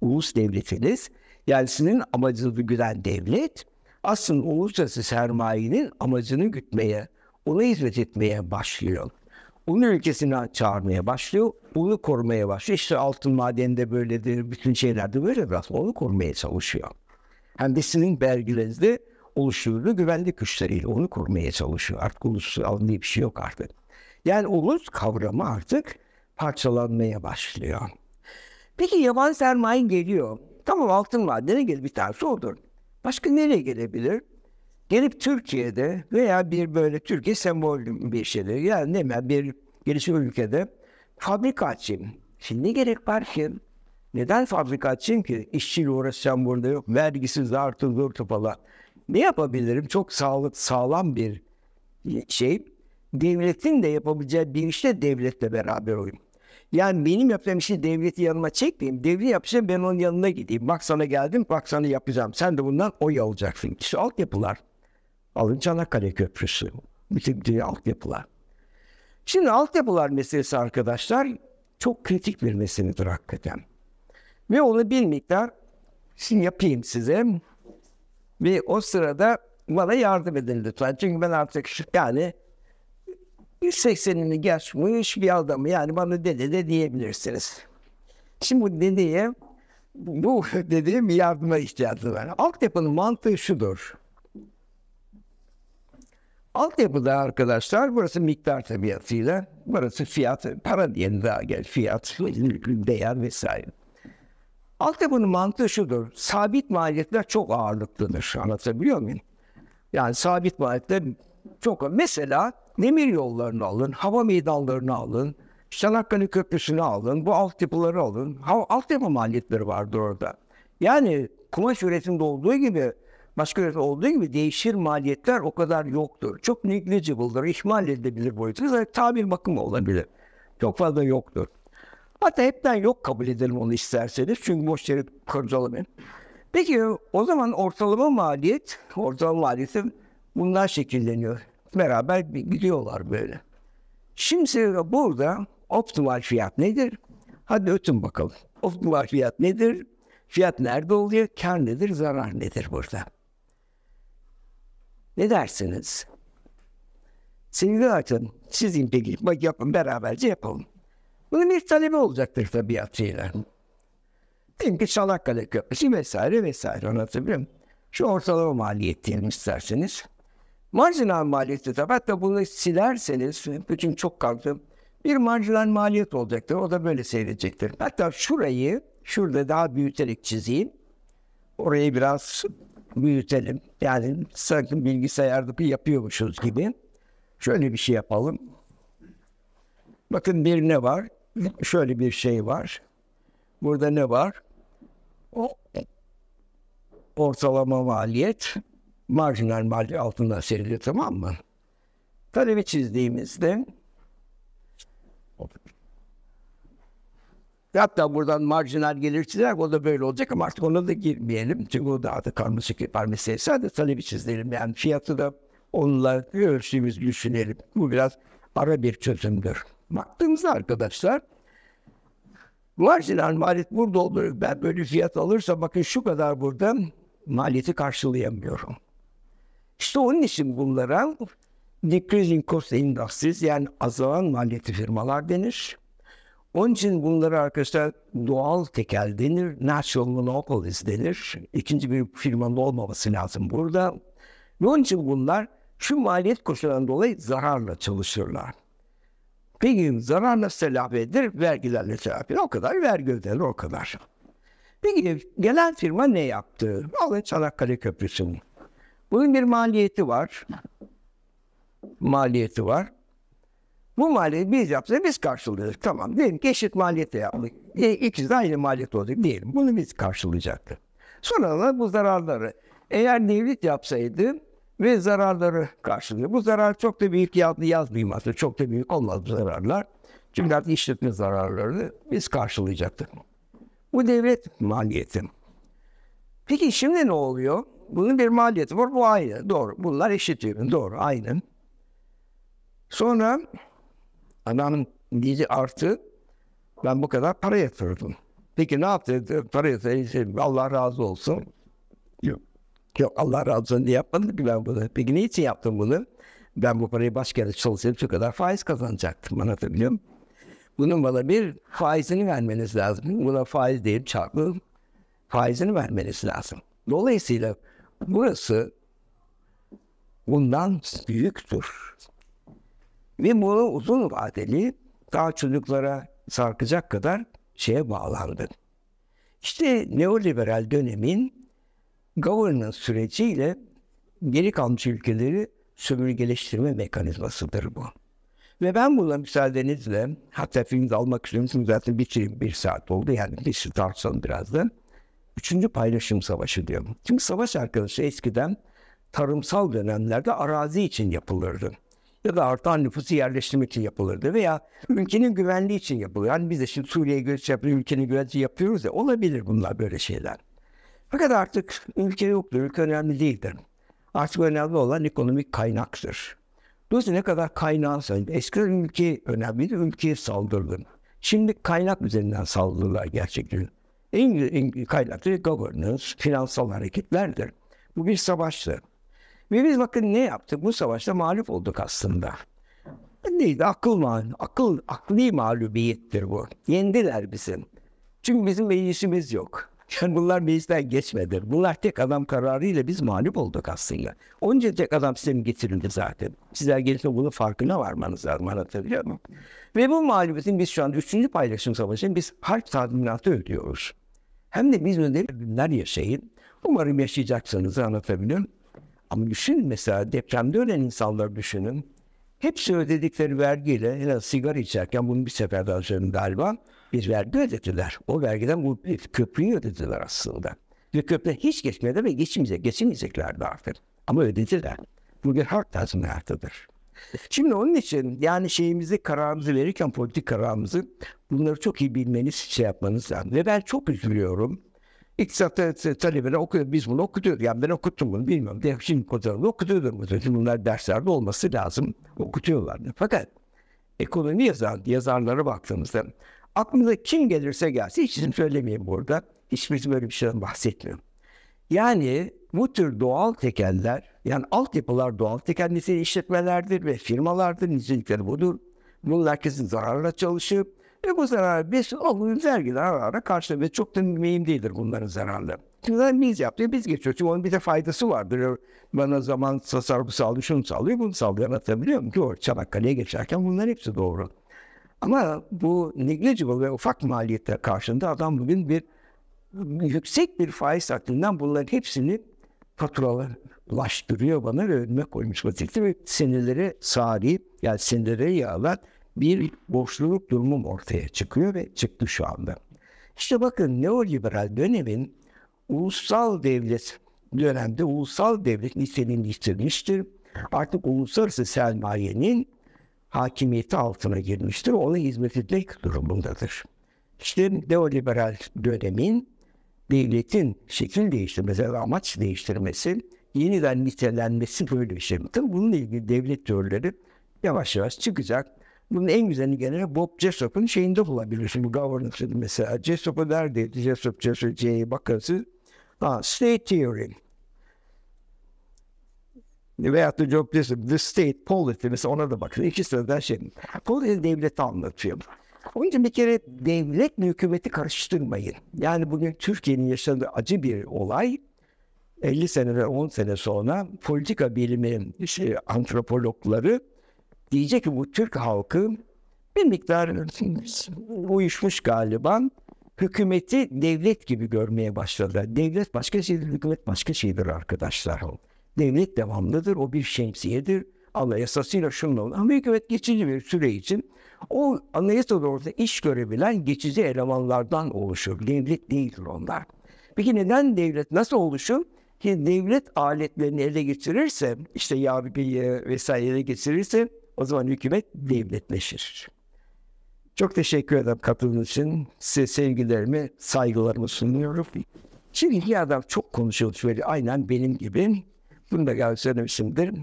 Ulus devletiniz yani sizin amacınızı güden devlet aslında uluslararası sermayenin amacını gütmeye ona hizmet etmeye başlıyor. Onun ülkesine çağırmaya başlıyor. Onu korumaya başlıyor. İşte altın madeninde böyledir. Bütün şeylerde böyle biraz. Onu korumaya çalışıyor. Hem de sizin belgilerinizde oluşturduğu güvenlik güçleriyle onu korumaya çalışıyor. Artık ulusal diye bir şey yok artık. Yani ulus kavramı artık parçalanmaya başlıyor. Peki yabancı sermaye geliyor. Tamam altın madene gel bir tanesi odur. Başka nereye gelebilir? Gelip Türkiye'de veya bir böyle Türkiye sembolü bir şeyler yani ne mi bir gelişim ülkede fabrika açayım. Şimdi ne gerek var ki? Neden fabrika açayım ki? İşçiyle uğraşacağım burada yok. Vergisiz artı zor falan. Ne yapabilirim? Çok sağlık, sağlam bir şey. Devletin de yapabileceği bir işte devletle beraber olayım. Yani benim yapacağım işi devleti yanıma çekmeyeyim. Devlet yapacağım ben onun yanına gideyim. Bak sana geldim bak sana yapacağım. Sen de bundan oy alacaksın. İşte altyapılar. Alın Çanakkale Köprüsü. Bütün, bütün şey altyapılar. Şimdi altyapılar meselesi arkadaşlar çok kritik bir meseledir hakikaten. Ve onu bir miktar şimdi yapayım size. Ve o sırada bana yardım edin lütfen. Çünkü ben artık yani 180'ini geçmiş bir adamı yani bana dede de diyebilirsiniz. Şimdi bu dedeye bu dediğim yardıma ihtiyacı var. Altyapının mantığı şudur. Altyapıda arkadaşlar burası miktar tabiatıyla, burası fiyat, para diye daha gel fiyat, değer vesaire. Altyapının mantığı şudur, sabit maliyetler çok ağırlıklıdır, anlatabiliyor muyum? Yani sabit maliyetler çok Mesela demir yollarını alın, hava meydanlarını alın, Çanakkale Köprüsü'nü alın, bu altyapıları alın. Ha, altyapı maliyetleri vardır orada. Yani kumaş üretiminde olduğu gibi başka yerde olduğu gibi değişir maliyetler o kadar yoktur. Çok negligible'dır, ihmal edilebilir boyutu. Tabir bakımı olabilir. Çok fazla yoktur. Hatta hepten yok kabul edelim onu isterseniz. Çünkü boş yere kurcalamayın. Peki o zaman ortalama maliyet, ortalama maliyeti bunlar şekilleniyor. Beraber gidiyorlar böyle. Şimdi burada optimal fiyat nedir? Hadi ötün bakalım. Optimal fiyat nedir? Fiyat nerede oluyor? Kar nedir? Zarar nedir burada? Ne dersiniz? Sevgili Aytan, siz impeki bak yapın beraberce yapalım. Bunun bir talebi olacaktır tabiatıyla. Diyelim ki Çanakkale Köprüsü vesaire vesaire anlatabiliyor muyum? Şu ortalama maliyet diyelim isterseniz. Marjinal maliyeti tabi hatta bunu silerseniz bütün çok kalktım. Bir marjinal maliyet olacaktır. O da böyle seyredecektir. Hatta şurayı şurada daha büyüterek çizeyim. Orayı biraz büyütelim. Yani sanki bilgisayarda bir yapıyormuşuz gibi. Şöyle bir şey yapalım. Bakın bir ne var? Şöyle bir şey var. Burada ne var? O ortalama maliyet marjinal maliyet altında seriliyor tamam mı? Talebi çizdiğimizde Ve hatta buradan marjinal gelir çizer, o da böyle olacak ama artık ona da girmeyelim. Çünkü o daha da karmaşık bir meselesi. Sadece talebi çizelim yani fiyatı da onunla ölçtüğümüz düşünelim. Bu biraz ara bir çözümdür. Baktığımızda arkadaşlar marjinal maliyet burada olur. Ben böyle fiyat alırsa bakın şu kadar burada maliyeti karşılayamıyorum. İşte onun için bunlara decreasing cost industries yani azalan maliyeti firmalar denir. Onun için bunları arkadaşlar doğal tekel denir, natural monopolies denir. İkinci bir firmanın olmaması lazım burada. Ve onun için bunlar şu maliyet koşullarından dolayı zararla çalışırlar. Peki zarar nasıl telafi edilir? Vergilerle telafi O kadar vergi ödenir o kadar. Peki gelen firma ne yaptı? Alın Çanakkale Köprüsü'nü. Bunun bir maliyeti var. Maliyeti var. Bu maliyeti biz yapsak biz karşılıyoruz. Tamam diyelim ki eşit maliyete yaptık. E, ikisi de aynı maliyet olacak diyelim. Bunu biz karşılayacaktık. Sonra da bu zararları eğer devlet yapsaydı ve zararları karşılıyor. Bu zarar çok da büyük yazdı yazmayayım aslında. Çok da büyük olmaz bu zararlar. Çünkü artık işletme zararlarını biz karşılayacaktık. Bu devlet maliyeti. Peki şimdi ne oluyor? Bunun bir maliyeti var. Bu aynı. Doğru. Bunlar eşit ürün. Doğru. Aynı. Sonra Anam dili artı ben bu kadar para yatırdım. Peki ne yaptı? Para yatırdı. Şey, Allah razı olsun. Yok. Yok Allah razı olsun diye yapmadım ki ben bunu. Peki ne için yaptım bunu? Ben bu parayı başka yerde çalışsaydım şu kadar faiz kazanacaktım. Anlatabiliyor muyum? Bunun bana bir faizini vermeniz lazım. Buna faiz değil çarpı faizini vermeniz lazım. Dolayısıyla burası bundan büyüktür. Ve bunu uzun vadeli daha çocuklara sarkacak kadar şeye bağlandı. İşte neoliberal dönemin governance süreciyle geri kalmış ülkeleri sömürgeleştirme mekanizmasıdır bu. Ve ben buna müsaadenizle, hatta filmde almak istiyorum zaten bitireyim bir saat oldu yani bir tartışalım birazdan. Üçüncü paylaşım savaşı diyorum. Çünkü savaş arkadaşı eskiden tarımsal dönemlerde arazi için yapılırdı ya da artan nüfusu yerleştirmek için yapılırdı veya ülkenin güvenliği için yapılıyor. Hani biz de şimdi Suriye'ye göç yapıyoruz, ülkenin güvenliği yapıyoruz ya olabilir bunlar böyle şeyler. Fakat artık ülke yoktur, ülke önemli değildir. Artık önemli olan ekonomik kaynaktır. Dolayısıyla ne kadar kaynağı Eskiden ülke önemliydi, ülkeye saldırdı. Şimdi kaynak üzerinden saldırılar gerçekleşiyor. En, en kaynaklı governance, finansal hareketlerdir. Bu bir savaştır. Ve biz bakın ne yaptık? Bu savaşta mağlup olduk aslında. Neydi? Akıl, mal, akıl, akli mağlubiyettir bu. Yendiler bizim. Çünkü bizim meclisimiz yok. Yani bunlar meclisten geçmedi. Bunlar tek adam kararıyla biz mağlup olduk aslında. Onun tek adam sistemi getirildi zaten. Sizler gelirse bunu farkına varmanız lazım anlatabiliyor muyum? Ve bu mağlubiyetin biz şu anda 3. paylaşım savaşını biz harp tadiminatı ödüyoruz. Hem de biz ödeyip günler yaşayın. Umarım yaşayacaksınız anlatabiliyorum. Ama düşünün mesela depremde ölen insanlar düşünün. Hepsi ödedikleri vergiyle en az sigara içerken bunu bir sefer daha söyledim galiba bir vergi ödediler. O vergiden bu köprüyü ödediler aslında. Ve köprüden hiç geçmedi ve geçmeyecek, geçemeyeceklerdi artık. Ama ödediler. Bu bir hak hayatıdır. Şimdi onun için yani şeyimizi kararımızı verirken politik kararımızı bunları çok iyi bilmeniz şey yapmanız lazım. Ve ben çok üzülüyorum. İktisat talebine okuyor. Biz bunu okutuyoruz. Yani ben okuttum bunu bilmiyorum. De, şimdi fotoğrafını okutuyordum. Şimdi bunlar derslerde olması lazım. Okutuyorlar. Fakat ekonomi yazan yazarlara baktığımızda aklımıza kim gelirse gelsin hiç isim söylemeyeyim burada. Hiçbirisi böyle bir şeyden bahsetmiyorum. Yani bu tür doğal tekeller, yani altyapılar doğal tekel niteliği işletmelerdir ve firmalardır. Nicelikleri budur. Bunlar kesin zararla çalışıp e, ve bu zarar biz okulun vergiler ara ara karşılıyor. Çok da mühim değildir bunların zararları. Bunlar biz yaptık, biz geçiyoruz. Çünkü onun bir de faydası vardır. Bana zaman tasarrufu sağlıyor, şunu sağlıyor, bunu sağlıyor. Anlatabiliyor muyum? ki Doğru, Çanakkale'ye geçerken bunların hepsi doğru. Ama bu negligible ve ufak maliyetler karşında adam bugün bir yüksek bir faiz hakkından bunların hepsini faturalaştırıyor bana ve önüme koymuş vaziyette ve sinirleri sari yani sinirleri yağlar bir boşluk durumu ortaya çıkıyor ve çıktı şu anda. İşte bakın neoliberal dönemin ulusal devlet dönemde ulusal devlet niteliğini yitirmiştir. Artık uluslararası sermayenin hakimiyeti altına girmiştir. Ona hizmet etmek durumundadır. İşte neoliberal dönemin devletin şekil değiştirmesi, amaç değiştirmesi, yeniden nitelenmesi böyle bir şey. Tabii bununla ilgili devlet teorileri yavaş yavaş çıkacak. Bunun en güzelini gene Bob Jessop'un şeyinde bulabiliyorsun. Bu governance'ın mesela. Jessop'u neredeydi? Jessop, Jessop, J bakası. Ha, state theory. Veyahut da Job Jessop, the state polity. Mesela ona da bakın. İki sıradan şey. Polity devleti anlatıyor. Onun için bir kere devletle hükümeti karıştırmayın. Yani bugün Türkiye'nin yaşadığı acı bir olay. 50 sene ve 10 sene sonra politika bilimi şey, antropologları diyecek ki bu Türk halkı bir miktar uyuşmuş galiba hükümeti devlet gibi görmeye başladılar. Devlet başka şeydir, hükümet başka şeydir arkadaşlar. Devlet devamlıdır, o bir şemsiyedir. Anayasasıyla şununla olur. Ama hükümet geçici bir süre için o anayasada orada iş görebilen geçici elemanlardan oluşur. Devlet değildir onlar. Peki neden devlet nasıl oluşur? Ki devlet aletlerini ele getirirse, işte yargıyı vesaire ele geçirirse o zaman hükümet devletleşir. Çok teşekkür ederim katıldığınız için. Size sevgilerimi, saygılarımı sunuyorum. Şimdi bir adam çok konuşuyor şöyle aynen benim gibi. Bunu da galiba söylemişimdir.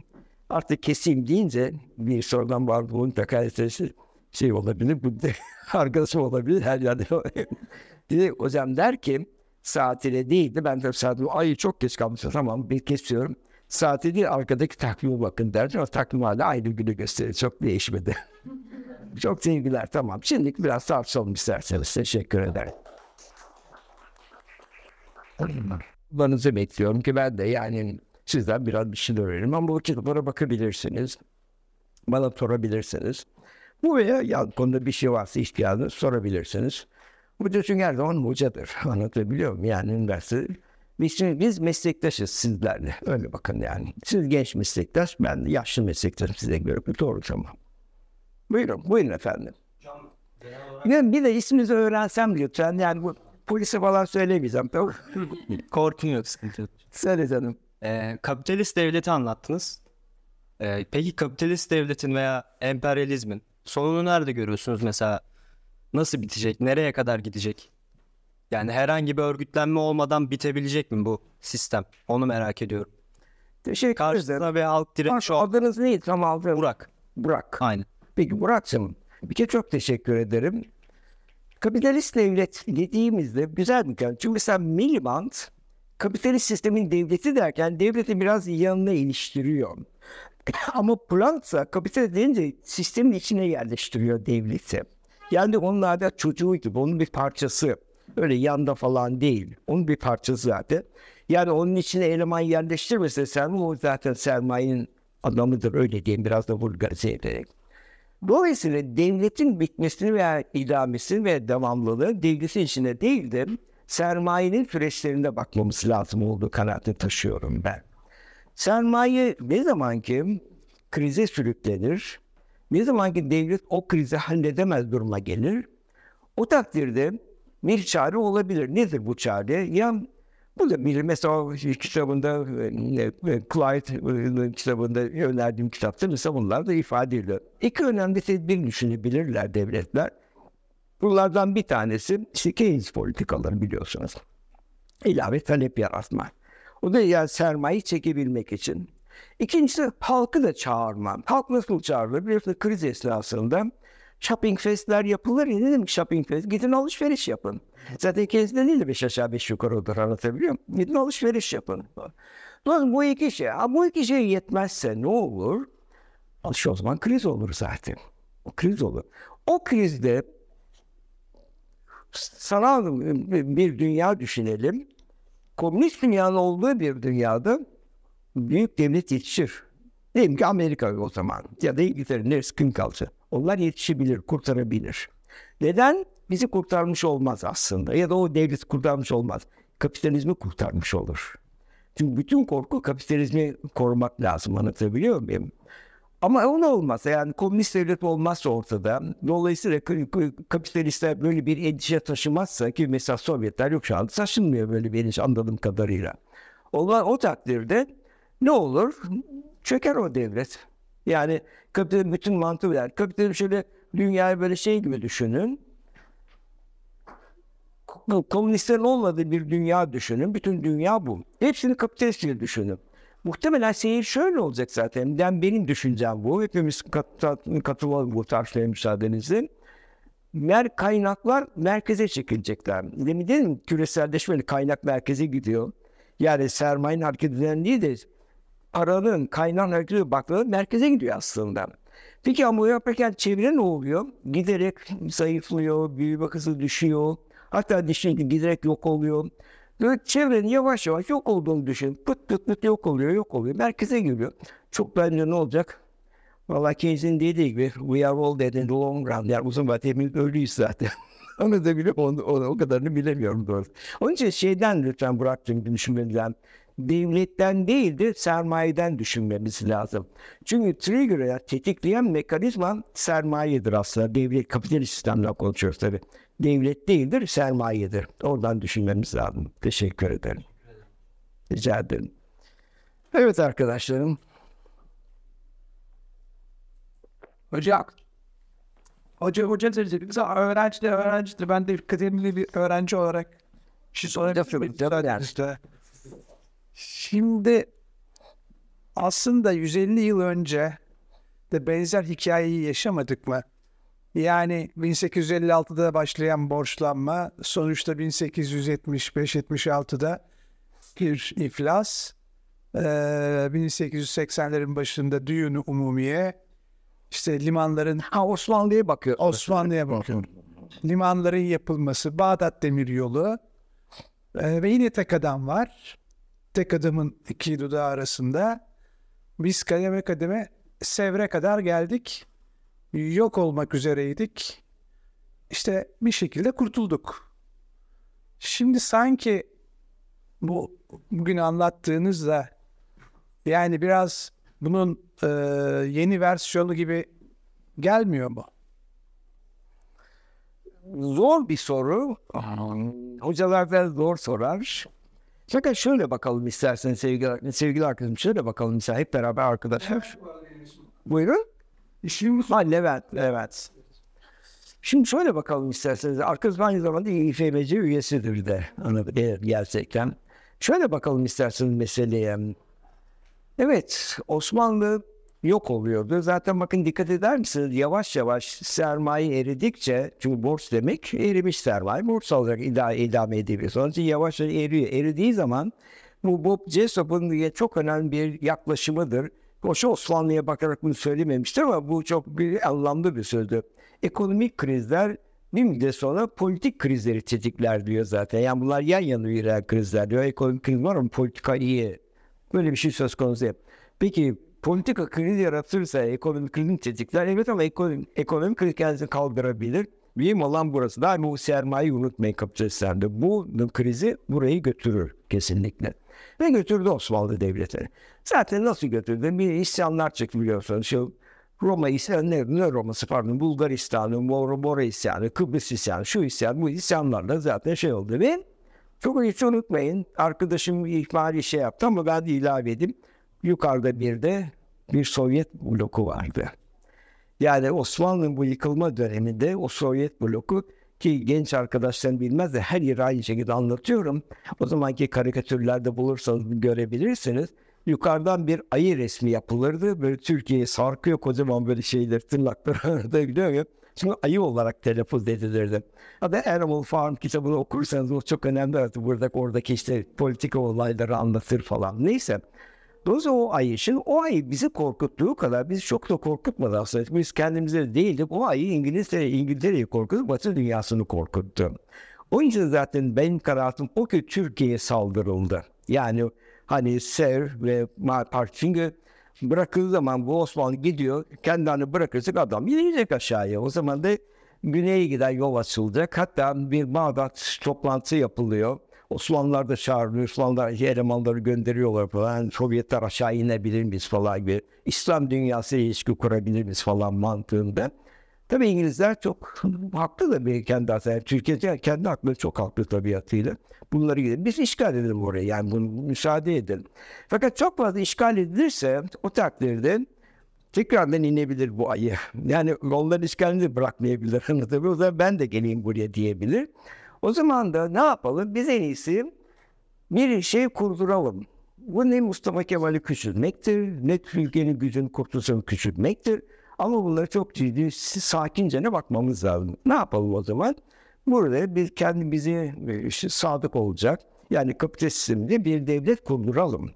Artık keseyim deyince bir sorudan var bunun takaresi şey olabilir. Bu de arkadaşım olabilir her yerde olabilir. hocam der ki saatine değildi. Ben de saatime ay çok geç kalmışım tamam bir kesiyorum. Saati değil arkadaki takvime bakın derdi. O takvim hala aynı günü gösteriyor Çok değişmedi. Çok sevgiler tamam. Şimdilik biraz tartışalım isterseniz. Teşekkür ederim. Kullarınızı bekliyorum ki ben de yani sizden biraz bir şey öğrenirim. Ama bu kitaplara bakabilirsiniz. Bana sorabilirsiniz. Bu veya ya konuda bir şey varsa ihtiyacınız sorabilirsiniz. Bu çünkü her zaman hocadır. Anlatabiliyor muyum? Yani üniversite Şimdi biz meslektaşız sizlerle. Öyle bakın yani. Siz genç meslektaş, ben de yaşlı meslektaşım size göre. Doğru tamam. Buyurun, buyurun efendim. Can, olarak... bir de isminizi öğrensem lütfen. Yani bu polise falan söylemeyeceğim. Korkun yok, sıkıntı yok. Söyle canım. Ee, kapitalist devleti anlattınız. Ee, peki kapitalist devletin veya emperyalizmin sonunu nerede görüyorsunuz mesela? Nasıl bitecek? Nereye kadar gidecek? Yani herhangi bir örgütlenme olmadan bitebilecek mi bu sistem? Onu merak ediyorum. Teşekkür Karşısına ederim. bir halk direniş Adınız neydi tam aldığım? Burak. Burak. Aynen. Peki Burak'cığım bir kez çok teşekkür ederim. Kapitalist devlet dediğimizde güzel bir kere. Çünkü mesela Miliband kapitalist sistemin devleti derken devleti biraz yanına iliştiriyor. Ama Plank'sa kapital deyince sistemin içine yerleştiriyor devleti. Yani onlarda çocuğuydu, onun bir parçası. Öyle yanda falan değil. Onun bir parçası zaten. Yani onun içine eleman yerleştirmese sermaye o zaten sermayenin adamıdır öyle diyeyim biraz da vulgarize ederek. Dolayısıyla devletin bitmesini veya idamesini ve devamlılığı devletin içinde değil de sermayenin süreçlerinde bakmamız lazım olduğu kanaatini taşıyorum ben. Sermaye ne zaman ki krize sürüklenir, ne zaman ki devlet o krizi halledemez duruma gelir, o takdirde bir çare olabilir. Nedir bu çare? Ya bu da bir mesela kitabında e, e, Clyde e, kitabında önerdiğim kitapta mesela bunlar da ifade ediyor. İki önemli tedbir düşünebilirler devletler. Bunlardan bir tanesi işte Keynes politikaları biliyorsunuz. İlave talep yaratma. O da yani sermayeyi çekebilmek için. İkincisi halkı da çağırma. Halk nasıl çağrılır? Biliyorsunuz kriz esnasında shopping festler yapılır ya dedim ki shopping fest gidin alışveriş yapın. Zaten kendisinde değil de beş aşağı beş yukarı olur anlatabiliyor muyum? Gidin alışveriş yapın. Dolayısıyla bu iki şey. Ha, bu iki şey yetmezse ne olur? Alış o zaman kriz olur zaten. O kriz olur. O krizde sana bir dünya düşünelim. Komünist dünyanın olduğu bir dünyada büyük devlet yetişir. Diyelim ki Amerika o zaman ya da İngiltere neresi kim kalacak? Onlar yetişebilir, kurtarabilir. Neden? Bizi kurtarmış olmaz aslında. Ya da o devlet kurtarmış olmaz. Kapitalizmi kurtarmış olur. Çünkü bütün korku kapitalizmi korumak lazım. Anlatabiliyor muyum? Ama onu olmaz. Yani komünist devlet olmazsa ortada. Dolayısıyla kapitalistler böyle bir endişe taşımazsa ki mesela Sovyetler yok şu anda taşınmıyor böyle bir endişe anladığım kadarıyla. Onlar o takdirde ne olur? Çöker o devlet. Yani kapitalizm bütün mantığı yani kapitalizm şöyle dünyayı böyle şey gibi düşünün. Komünistlerin olmadığı bir dünya düşünün. Bütün dünya bu. Hepsini kapitalist gibi düşünün. Muhtemelen seyir şöyle olacak zaten. Ben benim düşüncem bu. Hepimiz katılalım bu tartışmaya müsaadenizle. Mer kaynaklar merkeze çekilecekler. Demin dedim küreselleşmeli kaynak merkeze gidiyor. Yani sermayenin hareket eden değil de paranın kaynağın hareketi bakların merkeze gidiyor aslında. Peki ama bunu yaparken çevre ne oluyor? Giderek zayıflıyor, büyüme hızı düşüyor. Hatta dişin giderek yok oluyor. Böyle çevrenin yavaş yavaş yok olduğunu düşün. Pıt pıt pıt yok oluyor, yok oluyor. Merkeze geliyor. Çok bence ne olacak? Valla Keynes'in dediği gibi we are all dead in the long run. Yani uzun vadede ölüyüz zaten. Onu da bilip onu, onu, o kadarını bilemiyorum doğru. Onun için şeyden lütfen Burak'cığım düşünmeden devletten değil de sermayeden düşünmemiz lazım. Çünkü trigger'ı tetikleyen mekanizma sermayedir aslında. Devlet kapitalist sistemden konuşuyoruz tabii. Devlet değildir, sermayedir. Oradan düşünmemiz lazım. Teşekkür ederim. Rica ederim. Evet arkadaşlarım. Hocam. Hoca, hoca bize öğrenci de öğrencidir. Ben de kademli bir öğrenci olarak bir şey sorabilirim. Lafı, işte. Şimdi aslında 150 yıl önce de benzer hikayeyi yaşamadık mı? Yani 1856'da başlayan borçlanma sonuçta 1875-76'da bir iflas. Ee, 1880'lerin başında düğün umumiye işte limanların ha Osmanlı'ya bakıyor. Osmanlı'ya bakıyor. limanların yapılması, Bağdat Demiryolu ee, ve yine tek adam var meslek adamın iki dudağı arasında biz kademe kademe Sevr'e kadar geldik. Yok olmak üzereydik. İşte bir şekilde kurtulduk. Şimdi sanki bu bugün anlattığınızda yani biraz bunun e, yeni versiyonu gibi gelmiyor mu? Zor bir soru. Hocalar da zor sorar. Fakat şöyle bakalım istersen sevgili, sevgili arkadaşım şöyle bakalım mesela hep beraber arkadaşlar. Buyurun. İşin mi? Ha, Levent, Levent. Şimdi şöyle bakalım isterseniz. Arkadaşım aynı zamanda İFMC üyesidir de. Ana, eğer gerçekten. Şöyle bakalım isterseniz meseleye. Evet, Osmanlı yok oluyordu. Zaten bakın dikkat eder misiniz? Yavaş yavaş sermaye eridikçe çünkü borç demek erimiş sermaye borç olarak idare, idame edebilir. Onun yavaş yavaş eriyor. Eridiği zaman bu Bob Jessop'un çok önemli bir yaklaşımıdır. Hoş Osmanlı'ya bakarak bunu söylememiştir ama bu çok bir anlamlı bir sözdü. Ekonomik krizler bir müddet sonra politik krizleri tetikler diyor zaten. Yani bunlar yan yana yürüyen krizler diyor. Ekonomik kriz var ama politika iyi. Böyle bir şey söz konusu. Peki politika krizi yaratırsa ekonomik krizin tetikler. Evet ama ekonomik, ekonomik kriz kendisini kaldırabilir. Mühim olan burası. Daima bu sermayeyi unutmayın kapitalistlerde. Bu krizi burayı götürür kesinlikle. Ve götürdü Osmanlı Devleti. Zaten nasıl götürdü? Bir isyanlar çıktı biliyorsunuz. Şu Roma isyanı, ne, ne Roma'sı pardon, Bulgaristan'ı, Mor Mora isyanı, Kıbrıs isyanı, şu isyan, bu isyanlarla zaten şey oldu. Ve çok hiç unutmayın, arkadaşım ihmali şey yaptı ama ben de ilave edeyim. Yukarıda bir de bir Sovyet bloku vardı. Yani Osmanlı'nın bu yıkılma döneminde o Sovyet bloku ki genç arkadaşlarım bilmez de her yeri aynı şekilde anlatıyorum. O zamanki karikatürlerde bulursanız görebilirsiniz. Yukarıdan bir ayı resmi yapılırdı. Böyle Türkiye'yi sarkıyor kocaman böyle şeyler tırnaklar arada biliyor muyum? Şimdi ayı olarak telaffuz edilirdi. Ya da Animal Farm kitabını okursanız o çok önemli. Artık burada oradaki işte politika olayları anlatır falan. Neyse Dolayısıyla o ayı. Şimdi o ayı bizi korkuttuğu kadar biz çok da korkutmadı aslında. Biz kendimize değildik. O ayı İngiltere, İngiltere'yi korkuttu. Batı dünyasını korkuttu. O yüzden zaten benim kararım o ki Türkiye'ye saldırıldı. Yani hani Ser ve Marpart çünkü bırakıldığı zaman bu Osmanlı gidiyor. Kendini bırakırsak adam yine aşağıya. O zaman da güneye giden yol açılacak. Hatta bir Bağdat toplantısı yapılıyor. Osmanlılar da çağırıyor. Osmanlılar elemanları gönderiyorlar falan. Yani Sovyetler aşağı inebilir miyiz falan gibi. İslam dünyası ilişki kurabilir miyiz falan mantığında. Tabii İngilizler çok haklı da bir kendi hatası. Türkiye'de kendi haklı çok haklı tabiatıyla. Bunları gidelim. Biz işgal edelim oraya. Yani bunu müsaade edelim. Fakat çok fazla işgal edilirse o takdirde tekrardan inebilir bu ayı. Yani onların işgalini de bırakmayabilir. Anlatabiliyor. O zaman ben de geleyim buraya diyebilir. O zaman da ne yapalım? Biz en iyisi bir şey kurduralım. Bu ne Mustafa Kemal'i küçültmektir, ne Türkiye'nin gücünü kurtulsun küçültmektir. Ama bunları çok ciddi, sakince ne bakmamız lazım. Ne yapalım o zaman? Burada biz kendimizi e, işte sadık olacak, yani kapitalist bir devlet kurduralım.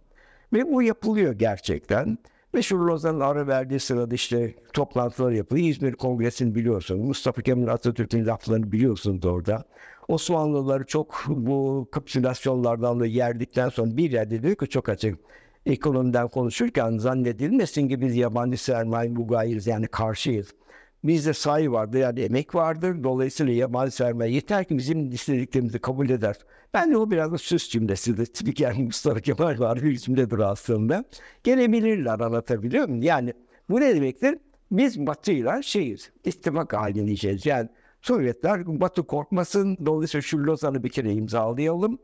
Ve bu yapılıyor gerçekten. Meşhur Lozan'ın ara verdiği sırada işte toplantılar yapılıyor. İzmir Kongresi'ni biliyorsun. Mustafa Kemal Atatürk'ün laflarını biliyorsun orada. Osmanlıları çok bu kapitülasyonlardan da yerdikten sonra bir yerde diyor ki çok açık ekonomiden konuşurken zannedilmesin ki biz yabancı sermaye mugayiriz yani karşıyız. Bizde sayı vardır yani emek vardır. Dolayısıyla yabancı sermaye yeter ki bizim istediklerimizi kabul eder. Ben de o biraz da süs cümlesidir. Spiker yani Mustafa Kemal var bir cümledir aslında. Gelebilirler anlatabiliyor muyum? Yani bu ne demektir? Biz batıyla şeyiz. İttifak halindeyeceğiz. Yani Sovyetler Batı korkmasın dolayısıyla şu Lozan'ı bir kere imzalayalım.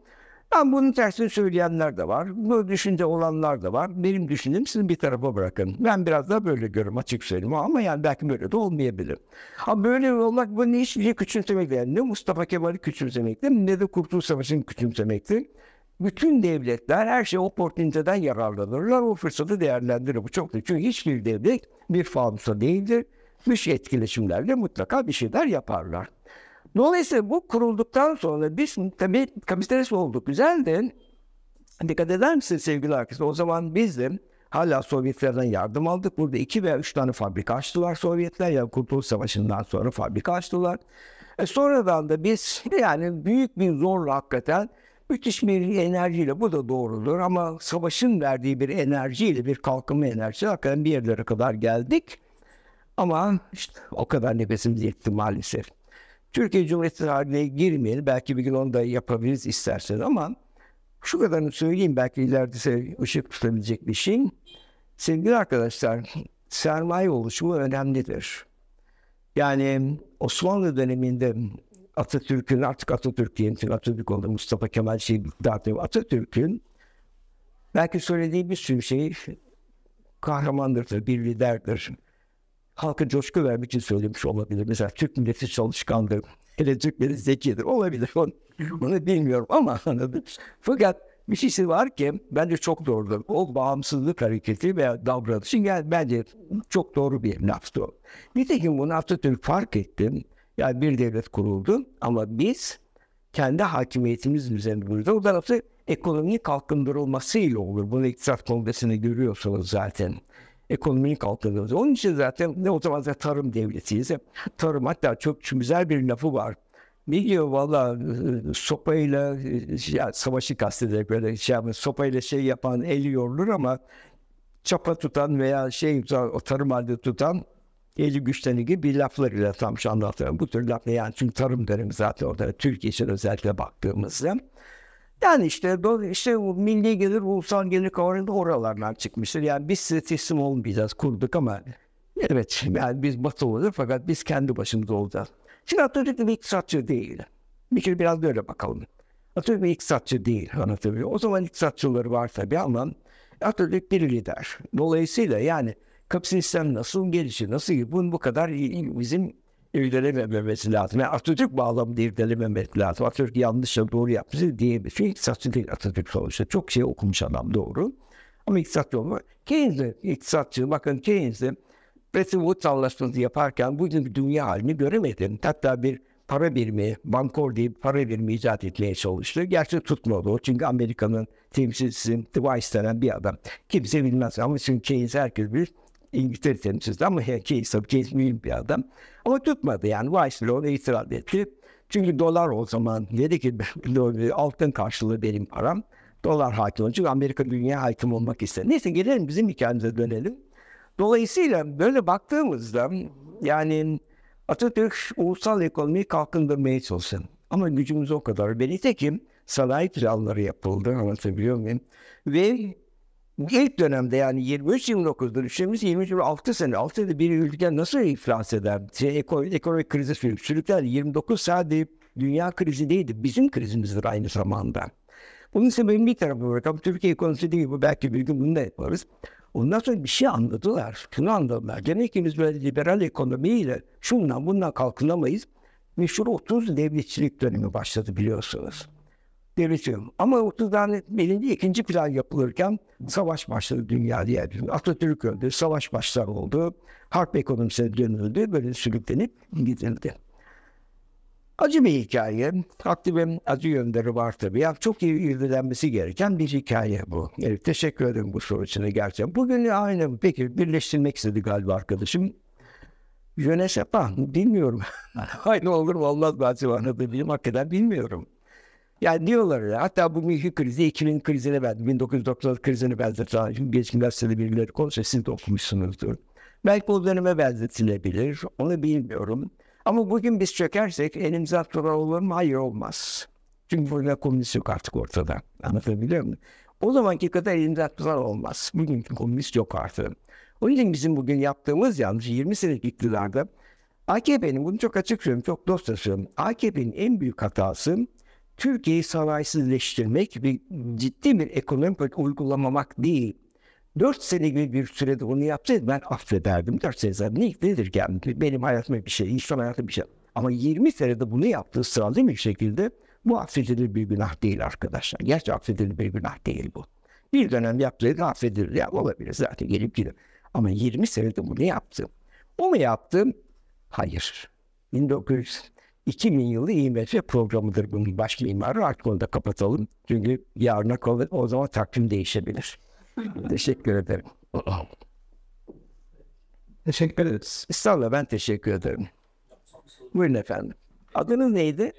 Ben bunun tersini söyleyenler de var. Bu düşünce olanlar da var. Benim düşündüğüm sizin bir tarafa bırakın. Ben biraz daha böyle görüyorum açık söyleyeyim ama yani belki böyle de olmayabilir. Ama böyle olmak bu ne hiçbir şey Yani ne Mustafa Kemal'i küçümsemektir ne de Kurtuluş Savaşı'nı küçümsemektir. Bütün devletler her şey oportuniteden yararlanırlar. O fırsatı değerlendirir. Bu çok değil. Çünkü hiçbir devlet bir fanusa değildir dış şey etkileşimlerle mutlaka bir şeyler yaparlar. Dolayısıyla bu kurulduktan sonra biz tabii kapitalist olduk. Güzel de dikkat eder misiniz sevgili arkadaşlar? O zaman biz de hala Sovyetlerden yardım aldık. Burada iki veya üç tane fabrika açtılar Sovyetler. Yani Kurtuluş Savaşı'ndan sonra fabrika açtılar. E sonradan da biz yani büyük bir zorla hakikaten müthiş bir enerjiyle bu da doğrudur ama savaşın verdiği bir enerjiyle bir kalkınma enerjisi hakikaten bir yerlere kadar geldik. Ama işte o kadar nefesimiz yetti maalesef. Türkiye Cumhuriyeti tarihine girmeyelim. Belki bir gün onu da yapabiliriz isterseniz ama şu kadarını söyleyeyim belki ileride ışık tutabilecek bir şey. Sevgili arkadaşlar, sermaye oluşumu önemlidir. Yani Osmanlı döneminde Atatürk'ün, artık Atatürk diyelim, Atatürk oldu, Mustafa Kemal şey dağıtıyor. Atatürk'ün belki söylediği bir sürü şey kahramandır, bir liderdir. Halkı coşku vermek için söylemiş olabilir. Mesela Türk milleti çalışkandır. Hele Türk zekidir. Olabilir. Onu, bunu bilmiyorum ama anladım. Fakat bir şeysi var ki bence çok doğrudur. O bağımsızlık hareketi veya davranışı yani bence çok doğru bir laftı o. Nitekim bunu Atatürk fark etti. Yani bir devlet kuruldu ama biz kendi hakimiyetimiz üzerinde burada. O tarafta ekonomi kalkındırılmasıyla olur. Bunu iktisat kongresinde görüyorsunuz zaten ekonominin kalkınması. Onun için zaten ne o zaman da tarım devletiyiz. tarım hatta çok güzel bir lafı var. Ne diyor valla e, sopayla e, ya, savaşı kastederek böyle şey yapmış, sopayla şey yapan eli yorulur ama çapa tutan veya şey tarım halde tutan eli güçlenir gibi bir laflarıyla tam şu anlatıyorum. Bu tür lafla yani çünkü tarım derim zaten orada Türkiye için özellikle baktığımızda. Yani işte bu işte milli gelir, ulusal gelir kavramında oralardan çıkmıştır. Yani biz size teslim olmayacağız, kurduk ama evet yani biz batı olacağız fakat biz kendi başımıza olacağız. Şimdi Atatürk bir iktisatçı değil. Bir kere biraz böyle bakalım. Atatürk bir iktisatçı değil anlatabiliyor. O zaman iktisatçıları var tabii ama Atatürk bir lider. Dolayısıyla yani kapitalistlerin nasıl gelişi, nasıl bunu bu kadar bizim irdelememesi lazım. Yani Atatürk bağlamında irdelememesi lazım. Atatürk yanlış ya doğru yaptı diyemeyiz. Çünkü iktisatçı değil Atatürk sonuçta. Çok şey okumuş adam doğru. Ama iktisatçı olmak. Keynes'de iktisatçı bakın Keynes'de Bretton Woods anlaşması yaparken bugün dünya halini göremedim. Hatta bir para birimi, bankor diye para birimi icat etmeye çalıştı. Gerçi tutmadı o. Çünkü Amerika'nın temsilcisi Weiss denen bir adam. Kimse bilmez ama şimdi Keynes herkes bilir. İngiltere temsilcisi ama Keynes, Keynes mühim bir adam. Ama tutmadı yani Weissler itiraz etti. Çünkü dolar o zaman dedi ki altın karşılığı benim param. Dolar hakim olacak. Amerika dünya hakim olmak ister. Neyse gelelim bizim hikayemize dönelim. Dolayısıyla böyle baktığımızda yani Atatürk ulusal ekonomiyi kalkındırmaya çalışsın. Ama gücümüz o kadar. Ve nitekim sanayi planları yapıldı anlatabiliyor muyum? Ve ilk dönemde yani 23-29'da düşeceğimiz 23-26 sene 6 senede bir ülke nasıl iflas eder? Şey, ekonomik, ekonomik krize sürük, sürükler 29 sadece dünya krizi değildi. Bizim krizimizdir aynı zamanda. Bunun sebebini bir tarafı var bırakalım. Türkiye ekonomisi değil bu. Belki bir gün bunu da yaparız. Ondan sonra bir şey anladılar. Şunu anladılar. Gene ikimiz böyle liberal ekonomiyle şundan bundan kalkınamayız. Meşhur 30 devletçilik dönemi başladı biliyorsunuz devletim. Ama Ottoman elinde ikinci plan yapılırken savaş başladı dünya diye. Atatürk öldü, savaş başlar oldu. Harp ekonomisine dönüldü, böyle sürüklenip gidildi. Acı bir hikaye. Haklı ve acı yönleri var tabii. Yani çok iyi irdelenmesi gereken bir hikaye bu. Evet, teşekkür ederim bu soru için gerçekten. Bugün aynı peki birleştirmek istedi galiba arkadaşım. Yönesepa bilmiyorum. aynı olur mu Allah razı bilmiyorum Hakikaten bilmiyorum. Yani diyorlar ya hatta bu bugünkü krizi 2000 krizine ben 1990 krizine benzetiyorlar. Şimdi geçen gazetede birileri konuşuyor siz de okumuşsunuzdur. Belki o döneme benzetilebilir onu bilmiyorum. Ama bugün biz çökersek elimize atlara olur mu? Hayır olmaz. Çünkü burada komünist yok artık ortada. Anlatabiliyor muyum? O zamanki kadar elimize atlar olmaz. Bugünkü komünist yok artık. O yüzden bizim bugün yaptığımız yanlış, 20 senelik iktidarda AKP'nin bunu çok açık söylüyorum, çok dost söylüyorum. AKP'nin en büyük hatası Türkiye'yi sanayisizleştirmek ve ciddi bir ekonomik uygulamamak değil. Dört sene gibi bir sürede onu yapsaydı ben affederdim. Dört sene zaten ne, nedir yani? Benim hayatıma bir şey, insan hayatıma bir şey. Ama 20 senede bunu yaptığı sıralı bir şekilde bu affedilir bir günah değil arkadaşlar. Gerçi affedilir bir günah değil bu. Bir dönem yapsaydı affedilir. Ya olabilir zaten gelip gidip. Ama 20 senede bunu yaptım. O mu yaptım? Hayır. 1900 2000 yılı IMF programıdır bunun başka mimarı. Artık onu da kapatalım. Çünkü yarına kalır. O zaman takvim değişebilir. teşekkür ederim. teşekkür ederiz. Estağfurullah ben teşekkür ederim. Buyurun efendim. Adınız neydi?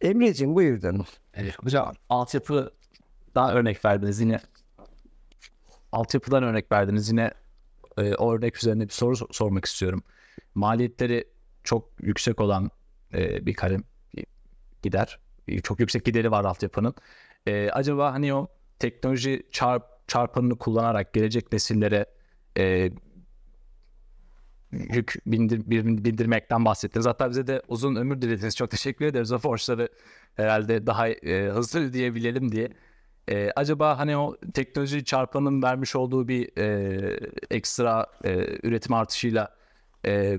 Emre'ciğim buyurdun. Evet, hocam altyapı daha örnek verdiniz yine. Altyapıdan örnek verdiniz yine. E, o örnek üzerine bir soru sormak istiyorum. Maliyetleri çok yüksek olan e, bir kalem gider. E, çok yüksek gideri var altyapının. E, acaba hani o teknoloji çarp, çarpanını kullanarak gelecek nesillere e, yük bindir, bindirmekten bahsettiniz. Hatta bize de uzun ömür dilediniz. Çok teşekkür ederiz. O borçları herhalde daha e, hızlı diyebilelim diye. E, acaba hani o teknoloji çarpanın vermiş olduğu bir e, ekstra e, üretim artışıyla e,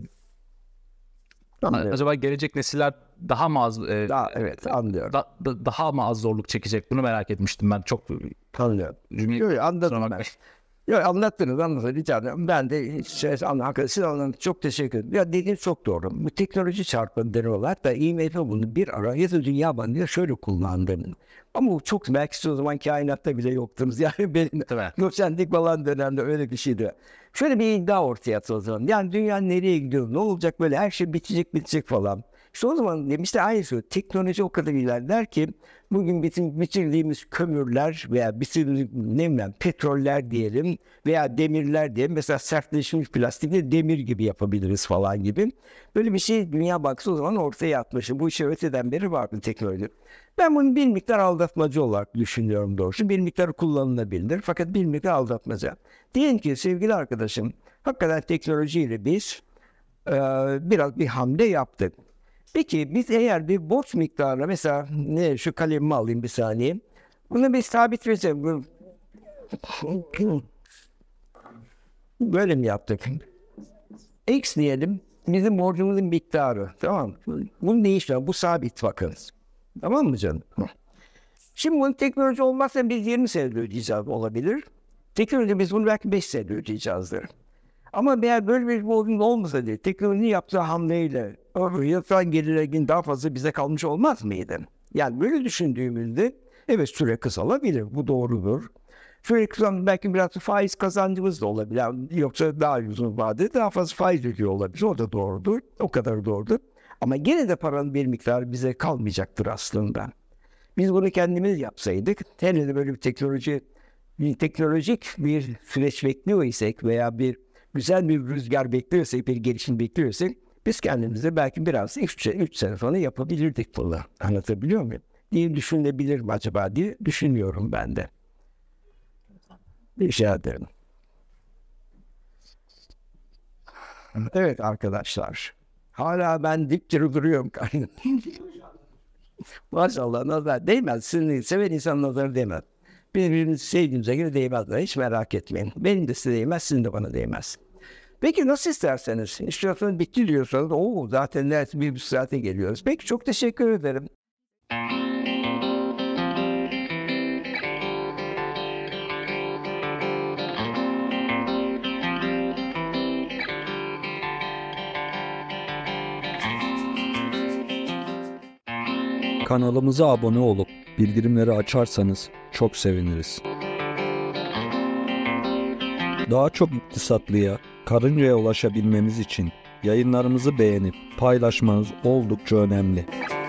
Anlıyorum. Acaba gelecek nesiller daha mı az e, daha, evet e, anlıyorum. Da, da, daha mı az zorluk çekecek? Bunu merak etmiştim ben. Çok anlıyorum. Cümle Yok anladım ben. Yok anlattınız anlatın rica ederim. Ben de şey anlamadım. Siz anladınız. Çok teşekkür ederim. Ya dediğiniz çok doğru. Bu teknoloji çarpımı deniyorlar da IMF bunu bir ara ya da Dünya Bankı'nda şöyle kullandığını. Ama bu çok belki o zaman kainatta bile yoktunuz. Yani benim evet. falan dönemde öyle bir şeydi. Şöyle bir iddia ortaya atıldı. Yani dünya nereye gidiyor, ne olacak böyle her şey bitecek bitecek falan. İşte o zaman demişti aynı şey. Teknoloji o kadar ilerler ki bugün bizim bitirdiğimiz kömürler veya bitirdiğimiz ne bileyim petroller diyelim veya demirler diyelim. Mesela sertleşmiş plastikle demir gibi yapabiliriz falan gibi. Böyle bir şey Dünya Bankası o zaman ortaya atmış. Bu işe öteden beri vardı teknoloji. Ben bunu bir miktar aldatmacı olarak düşünüyorum doğrusu. Bir miktar kullanılabilir fakat bir miktar aldatmacı. Diyelim ki sevgili arkadaşım hakikaten teknolojiyle biz biraz bir hamle yaptık. Peki biz eğer bir borç miktarına mesela ne şu kalemimi alayım bir saniye. Bunu bir sabit vereceğim. Böyle mi yaptık? X diyelim bizim borcumuzun miktarı. Tamam Bunun değişmiyor. Bu sabit bakınız. Tamam mı canım? Şimdi bunun teknoloji olmazsa biz 20 senede ödeyeceğiz olabilir. Teknoloji biz bunu belki 5 senede ödeyeceğizdir. Ama eğer böyle bir olmasa diye teknolojinin yaptığı hamleyle yatırım gelirlerin daha fazla bize kalmış olmaz mıydı? Yani böyle düşündüğümüzde evet süre kısalabilir. Bu doğrudur. Süre kısalan belki biraz faiz kazancımız da olabilir. yoksa daha uzun vadede daha fazla faiz ödüyor olabilir. O da doğrudur. O kadar doğrudur. Ama gene de paranın bir miktarı bize kalmayacaktır aslında. Biz bunu kendimiz yapsaydık, hele de böyle bir teknoloji bir teknolojik bir süreç bekliyor isek veya bir güzel bir rüzgar bekliyorsa, bir gelişim bekliyorsa, biz kendimize belki biraz 3 3 sene falan yapabilirdik bunu. Anlatabiliyor muyum? Diye düşünebilir mi acaba diye düşünüyorum ben de. Rica ederim. Evet arkadaşlar. Hala ben dipdiri duruyorum karnım. Maşallah nazar değmez. Sizin seven insan nazarı değmez birbirimizi sevdiğimize göre değmezler. Hiç merak etmeyin. Benim de size değmez, sizin de bana değmez. Peki nasıl isterseniz. İşte bitti diyorsanız o zaten neredeyse bir saate geliyoruz. Peki çok teşekkür ederim. Kanalımıza abone olup bildirimleri açarsanız çok seviniriz. Daha çok iktisatlıya, karıncaya ulaşabilmemiz için yayınlarımızı beğenip paylaşmanız oldukça önemli.